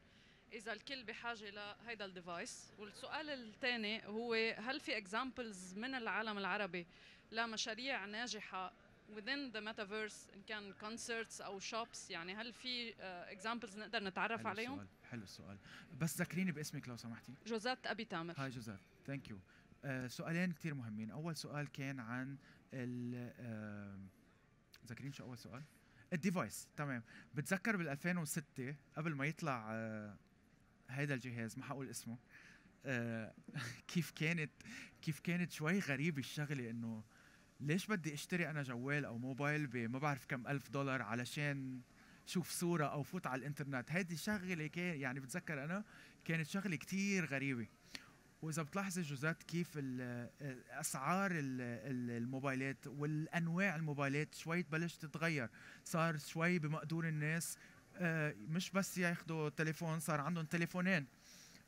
C: اذا الكل بحاجه لهيدا الديفايس والسؤال الثاني هو هل في اكزامبلز من العالم العربي لمشاريع ناجحه within the metaverse ان كان كونسرتس او شوبس يعني هل في اكزامبلز آه، uh, نقدر نتعرف حلو عليهم؟ السؤال.
A: حلو السؤال بس ذكريني باسمك لو سمحتي
C: جوزات ابي تامر هاي جوزات
A: ثانك يو سؤالين كثير مهمين اول سؤال كان عن ال ذاكرين uh, شو اول سؤال؟ الديفايس تمام بتذكر بال 2006 قبل ما يطلع uh, هذا الجهاز ما حقول اسمه آه، كيف كانت كيف كانت شوي غريبه الشغله انه ليش بدي اشتري انا جوال او موبايل بما بعرف كم الف دولار علشان شوف صورة أو فوت على الإنترنت هذه شغلة كان يعني بتذكر أنا كانت شغلة كتير غريبة وإذا بتلاحظي جوزات كيف آه، أسعار الموبايلات والأنواع الموبايلات شوي تبلش تتغير صار شوي بمقدور الناس آه، مش بس ياخذوا تليفون صار عندهم تليفونين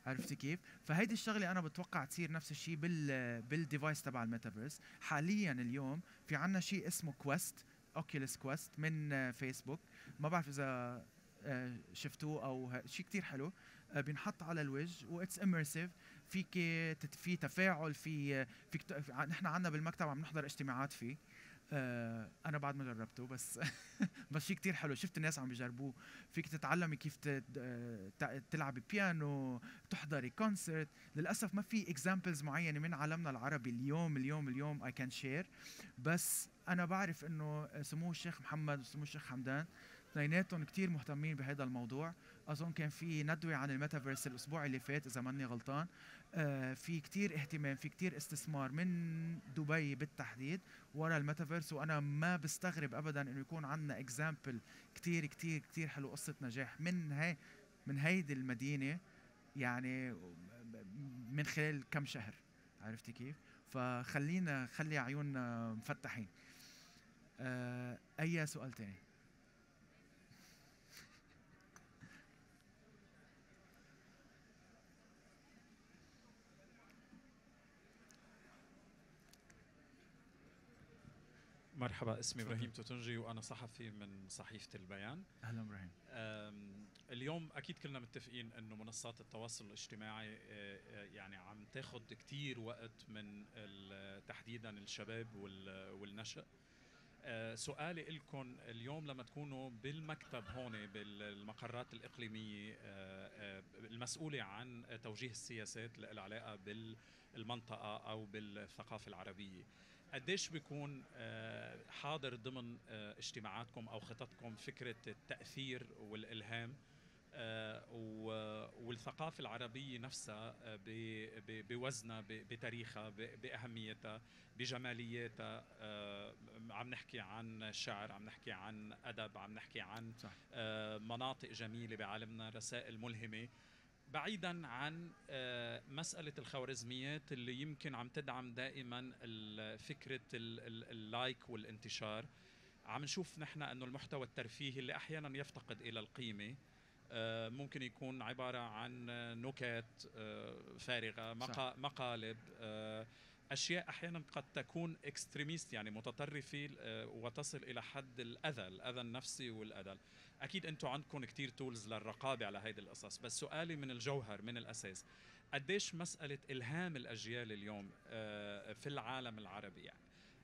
A: عرفتي كيف؟ فهيدي الشغله انا بتوقع تصير نفس الشيء بال بالديفايس تبع الميتافيرس، حاليا اليوم في عندنا شيء اسمه كويست اوكيوليس كويست من فيسبوك، ما بعرف اذا آه، شفتوه او شيء كثير حلو آه، بينحط على الوجه واتس اميرسيف فيك في تفاعل في فيك نحن عندنا بالمكتب عم نحضر اجتماعات فيه آه، انا بعد ما جربته بس بس شيء كثير حلو شفت الناس عم بيجربوه فيك تتعلمي كيف تلعبي بيانو تحضري كونسرت للاسف ما في اكزامبلز معينه من عالمنا العربي اليوم اليوم اليوم اي كان شير بس انا بعرف انه سمو الشيخ محمد وسمو الشيخ حمدان اثنيناتهم كثير مهتمين بهذا الموضوع اظن كان في ندوه عن الميتافيرس الاسبوع اللي فات اذا ماني غلطان آه، في كتير اهتمام في كتير استثمار من دبي بالتحديد ورا الميتافيرس وانا ما بستغرب ابدا انه يكون عندنا اكزامبل كتير كتير كتير حلو قصه نجاح من هي من هيدي المدينه يعني من خلال كم شهر عرفتي كيف فخلينا خلي عيوننا مفتحين آه، اي سؤال تاني
C: مرحبا اسمي ابراهيم توتنجي وانا صحفي من صحيفه البيان اهلا ابراهيم اليوم اكيد كلنا متفقين انه منصات التواصل الاجتماعي آه، آه، يعني عم تاخذ كثير وقت من تحديدا الشباب والنشأ آه، سؤالي لكم اليوم لما تكونوا بالمكتب هون بالمقرات الإقليمية المسؤولة عن توجيه السياسات العلاقة بالمنطقة أو بالثقافة العربية قديش بيكون آه، حاضر ضمن آه، اجتماعاتكم او خططكم فكره التاثير والالهام آه، والثقافة العربية نفسها بوزنها بتاريخها بأهميتها بجمالياتها عم نحكي عن شعر عم نحكي عن أدب عم نحكي عن مناطق جميلة بعالمنا رسائل ملهمة بعيدا عن آه، مسألة الخوارزميات اللي يمكن عم تدعم دائما فكرة اللايك والانتشار عم نشوف نحن أنه المحتوى الترفيهي اللي أحيانا يفتقد إلى القيمة آه، ممكن يكون عبارة عن نكات آه، فارغة مقالب صح. اشياء احيانا قد تكون اكستريميست يعني متطرفه آه، وتصل الى حد الاذى، الاذى النفسي والاذى. اكيد انتم عندكم كثير تولز للرقابه على هيدي القصص، بس سؤالي من الجوهر من الاساس، قديش مساله الهام الاجيال اليوم آه، في العالم العربي يعني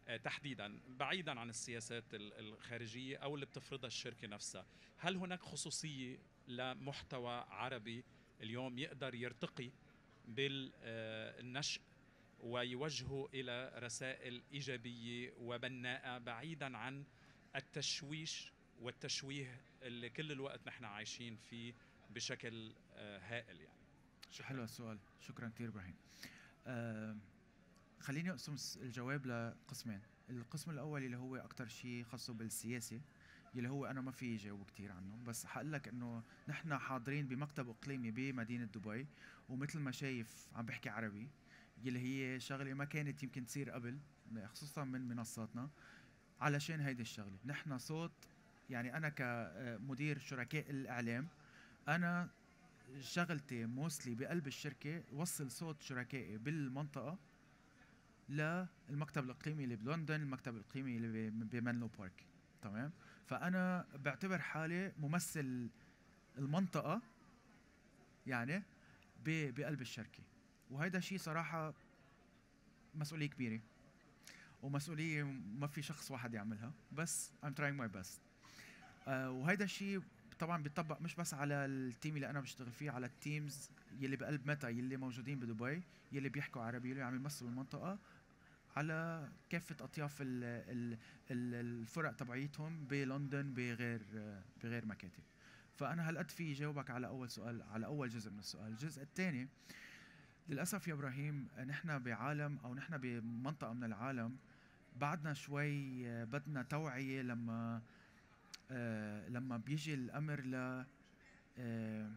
C: آه، تحديدا بعيدا عن السياسات الخارجيه او اللي بتفرضها الشركه نفسها، هل هناك خصوصيه لمحتوى عربي اليوم يقدر يرتقي بالنشء ويوجهه الى رسائل ايجابيه وبناءه بعيدا عن التشويش والتشويه اللي كل الوقت نحن عايشين فيه بشكل آه، هائل يعني شكرا. حلو
A: السؤال شكرا كثير ابراهيم آه خليني اقسم الجواب لقسمين القسم الاول اللي هو اكثر شيء خاصه بالسياسه اللي هو انا ما في جواب كثير عنه بس حقول لك انه نحن حاضرين بمكتب اقليمي بمدينه دبي ومثل ما شايف عم بحكي عربي يلي هي شغله ما كانت يمكن تصير قبل خصوصا من منصاتنا علشان هيدي الشغله نحن صوت يعني انا كمدير شركاء الاعلام انا شغلتي موسلي بقلب الشركه وصل صوت شركائي بالمنطقه للمكتب الاقليمي اللي بلندن المكتب الاقليمي اللي بمنلو بارك تمام فانا بعتبر حالي ممثل المنطقه يعني بقلب الشركه وهذا شيء صراحه مسؤوليه كبيره ومسؤوليه ما في شخص واحد يعملها بس I'm trying my best آه، وهيدا الشيء طبعا بيطبق مش بس على التيم اللي انا بشتغل فيه على التيمز يلي بقلب متى يلي موجودين بدبي يلي بيحكوا عربي يلي عم يمثلوا المنطقه على كافه اطياف الـ الـ الفرق تبعيتهم بلندن بغير بغير مكاتب فانا هالقد في جاوبك على اول سؤال على اول جزء من السؤال الجزء الثاني آه للاسف يا ابراهيم نحن بعالم او نحن بمنطقه من العالم بعدنا شوي آه، بدنا توعيه لما آه، لما بيجي الامر ل آه،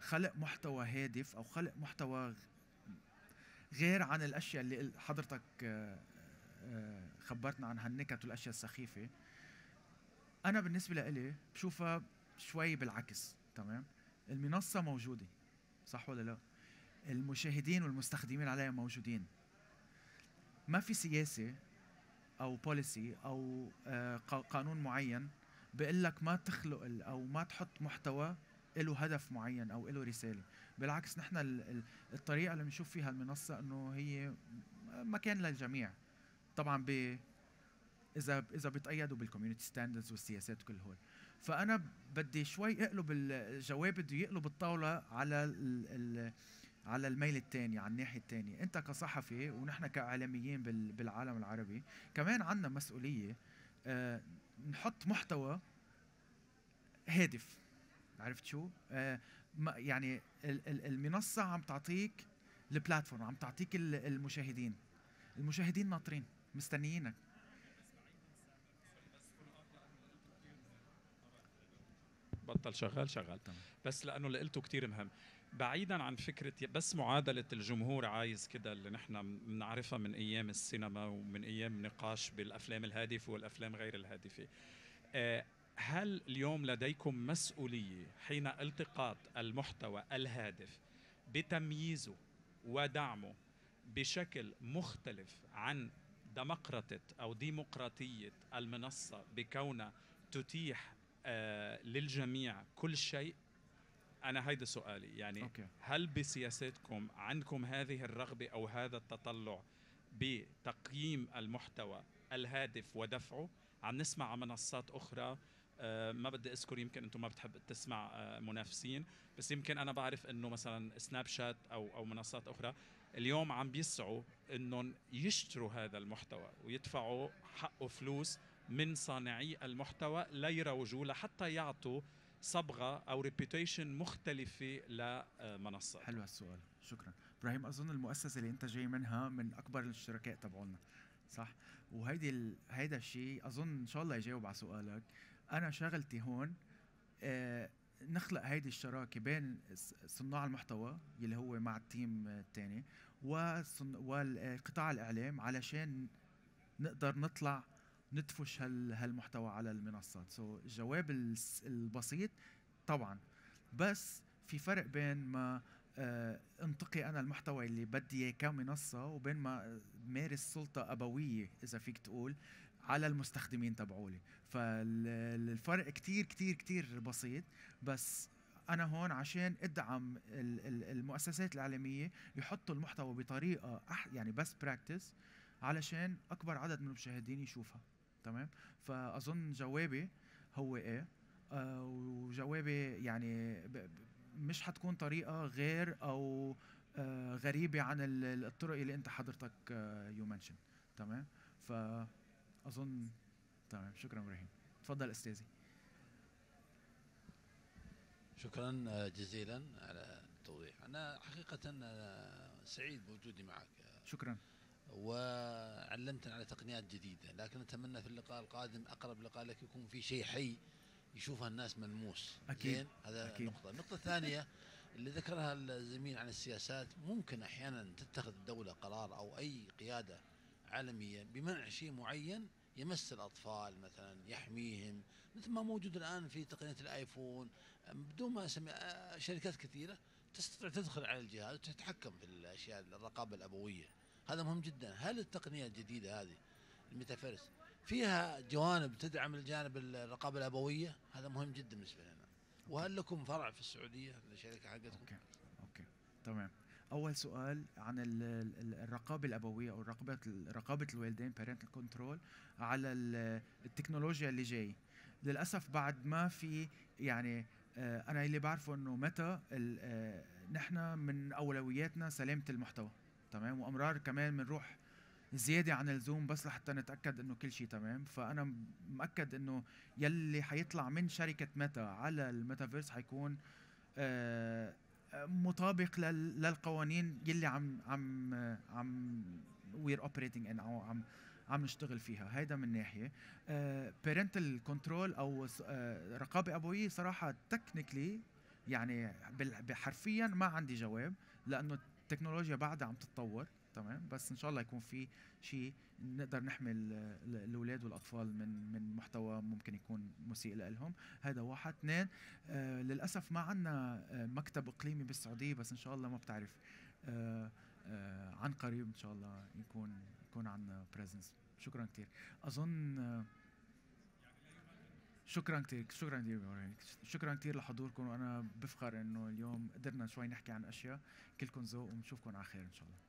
A: خلق محتوى هادف او خلق محتوى غير عن الاشياء اللي حضرتك خبرتنا عن هالنكت والاشياء السخيفه انا بالنسبه لإلي بشوفها شوي بالعكس تمام المنصه موجوده صح ولا لا المشاهدين والمستخدمين عليها موجودين ما في سياسه او بوليسي او آه، قانون معين بيقول لك ما تخلق او ما تحط محتوى له هدف معين او له رساله بالعكس نحن الطريقه اللي بنشوف فيها المنصه انه هي مكان للجميع طبعا ب اذا اذا بيتقيدوا بالكوميونتي ستاندردز والسياسات كل هول فانا بدي شوي اقلب الجواب بده يقلب الطاوله على ال ال على الميل الثاني على الناحيه الثانيه انت كصحفي ونحن كاعلاميين بالعالم العربي كمان عندنا مسؤوليه آه، نحط محتوى هادف عرفت شو آه، يعني المنصه عم تعطيك البلاتفورم عم تعطيك المشاهدين المشاهدين ناطرين مستنيينك
C: بطل شغال شغال بس لانه اللي قلته كثير مهم بعيدا عن فكره بس معادله الجمهور عايز كده اللي نحن بنعرفها من ايام السينما ومن ايام نقاش بالافلام الهادفه والافلام غير الهادفه آه، هل اليوم لديكم مسؤوليه حين التقاط المحتوى الهادف بتمييزه ودعمه بشكل مختلف عن دمقرطة أو ديمقراطية المنصة بكونها تتيح آه، للجميع كل شيء انا هيدا سؤالي يعني أوكي. هل بسياستكم عندكم هذه الرغبه او هذا التطلع بتقييم المحتوى الهادف ودفعه عم نسمع على منصات اخرى أه ما بدي اذكر يمكن انتم ما بتحب تسمع أه منافسين بس يمكن انا بعرف انه مثلا سناب شات او او منصات اخرى اليوم عم بيسعوا انهم يشتروا هذا المحتوى ويدفعوا حقه فلوس من صانعي المحتوى ليروجوا لحتى يعطوا صبغه او ريبيوتيشن مختلفه لمنصه
A: حلو السؤال شكرا ابراهيم اظن المؤسسه اللي انت جاي منها من اكبر الشركاء تبعولنا صح وهيدي ال... هيدا الشيء اظن ان شاء الله يجاوب على سؤالك انا شغلتي هون آه نخلق هيدي الشراكه بين صناع المحتوى اللي هو مع التيم الثاني وصن... والقطاع الاعلام علشان نقدر نطلع ندفش هالمحتوى على المنصات سو so, الجواب البسيط طبعا بس في فرق بين ما آه انتقي انا المحتوى اللي بدي اياه كمنصه وبين ما مارس سلطه ابويه اذا فيك تقول على المستخدمين تبعولي فالفرق كتير كتير كتير بسيط بس انا هون عشان ادعم المؤسسات الاعلاميه يحطوا المحتوى بطريقه أح يعني بس براكتس علشان اكبر عدد من المشاهدين يشوفها تمام فاظن جوابي هو ايه آه، وجوابي يعني مش هتكون طريقه غير او آه، غريبه عن الطرق اللي انت حضرتك يو آه، منشن تمام فاظن تمام شكرا ابراهيم تفضل استاذي شكرا
B: جزيلا على التوضيح انا حقيقه سعيد بوجودي معك شكرا وعلمتنا على تقنيات جديدة لكن أتمنى في اللقاء القادم أقرب لقاء لك يكون في شيء حي يشوفها الناس ملموس أكيد زين؟ هذا أكيد. نقطة النقطة الثانية اللي ذكرها الزميل عن السياسات ممكن أحيانا تتخذ الدولة قرار
A: أو أي قيادة عالمية بمنع شيء معين يمس الأطفال مثلا يحميهم مثل ما موجود الآن في تقنية الآيفون بدون ما أسمي شركات كثيرة تستطيع تدخل على الجهاز وتتحكم في الأشياء الرقابة الأبوية
B: هذا مهم جدا هل التقنيه الجديده هذه الميتافيرس فيها جوانب تدعم الجانب الرقابه الابويه هذا مهم جدا بالنسبه لنا وهل لكم فرع في السعوديه
A: للشركه حقتكم اوكي اوكي تمام اول سؤال عن الرقابه الابويه او رقابه رقابه الوالدين parental كنترول على التكنولوجيا اللي جاي للاسف بعد ما في يعني آه، انا اللي بعرفه انه متى آه، نحن من اولوياتنا سلامه المحتوى تمام وامرار كمان بنروح زيادة عن اللزوم بس لحتى نتأكد انه كل شيء تمام فأنا مأكد انه يلي حيطلع من شركة ميتا على الميتافيرس حيكون آه، مطابق للقوانين يلي عم عم عم وير اوبريتنج ان او عم عم نشتغل فيها هيدا من ناحيه بيرنتال uh, كنترول او uh, رقابه ابويه صراحه تكنيكلي يعني حرفيا ما عندي جواب لانه التكنولوجيا بعدها عم تتطور تمام بس ان شاء الله يكون في شيء نقدر نحمي الاولاد والاطفال من من محتوى ممكن يكون مسيء لهم هذا واحد اثنين آه للاسف ما عندنا آه، مكتب اقليمي بالسعوديه بس ان شاء الله ما بتعرف آه آه عن قريب ان شاء الله يكون يكون عندنا بريزنس شكرا كثير اظن آه شكرا كثير شكرا كثير شكرا كثير لحضوركم وانا بفخر انه اليوم قدرنا شوي نحكي عن اشياء كلكم ذوق ونشوفكم على خير ان شاء الله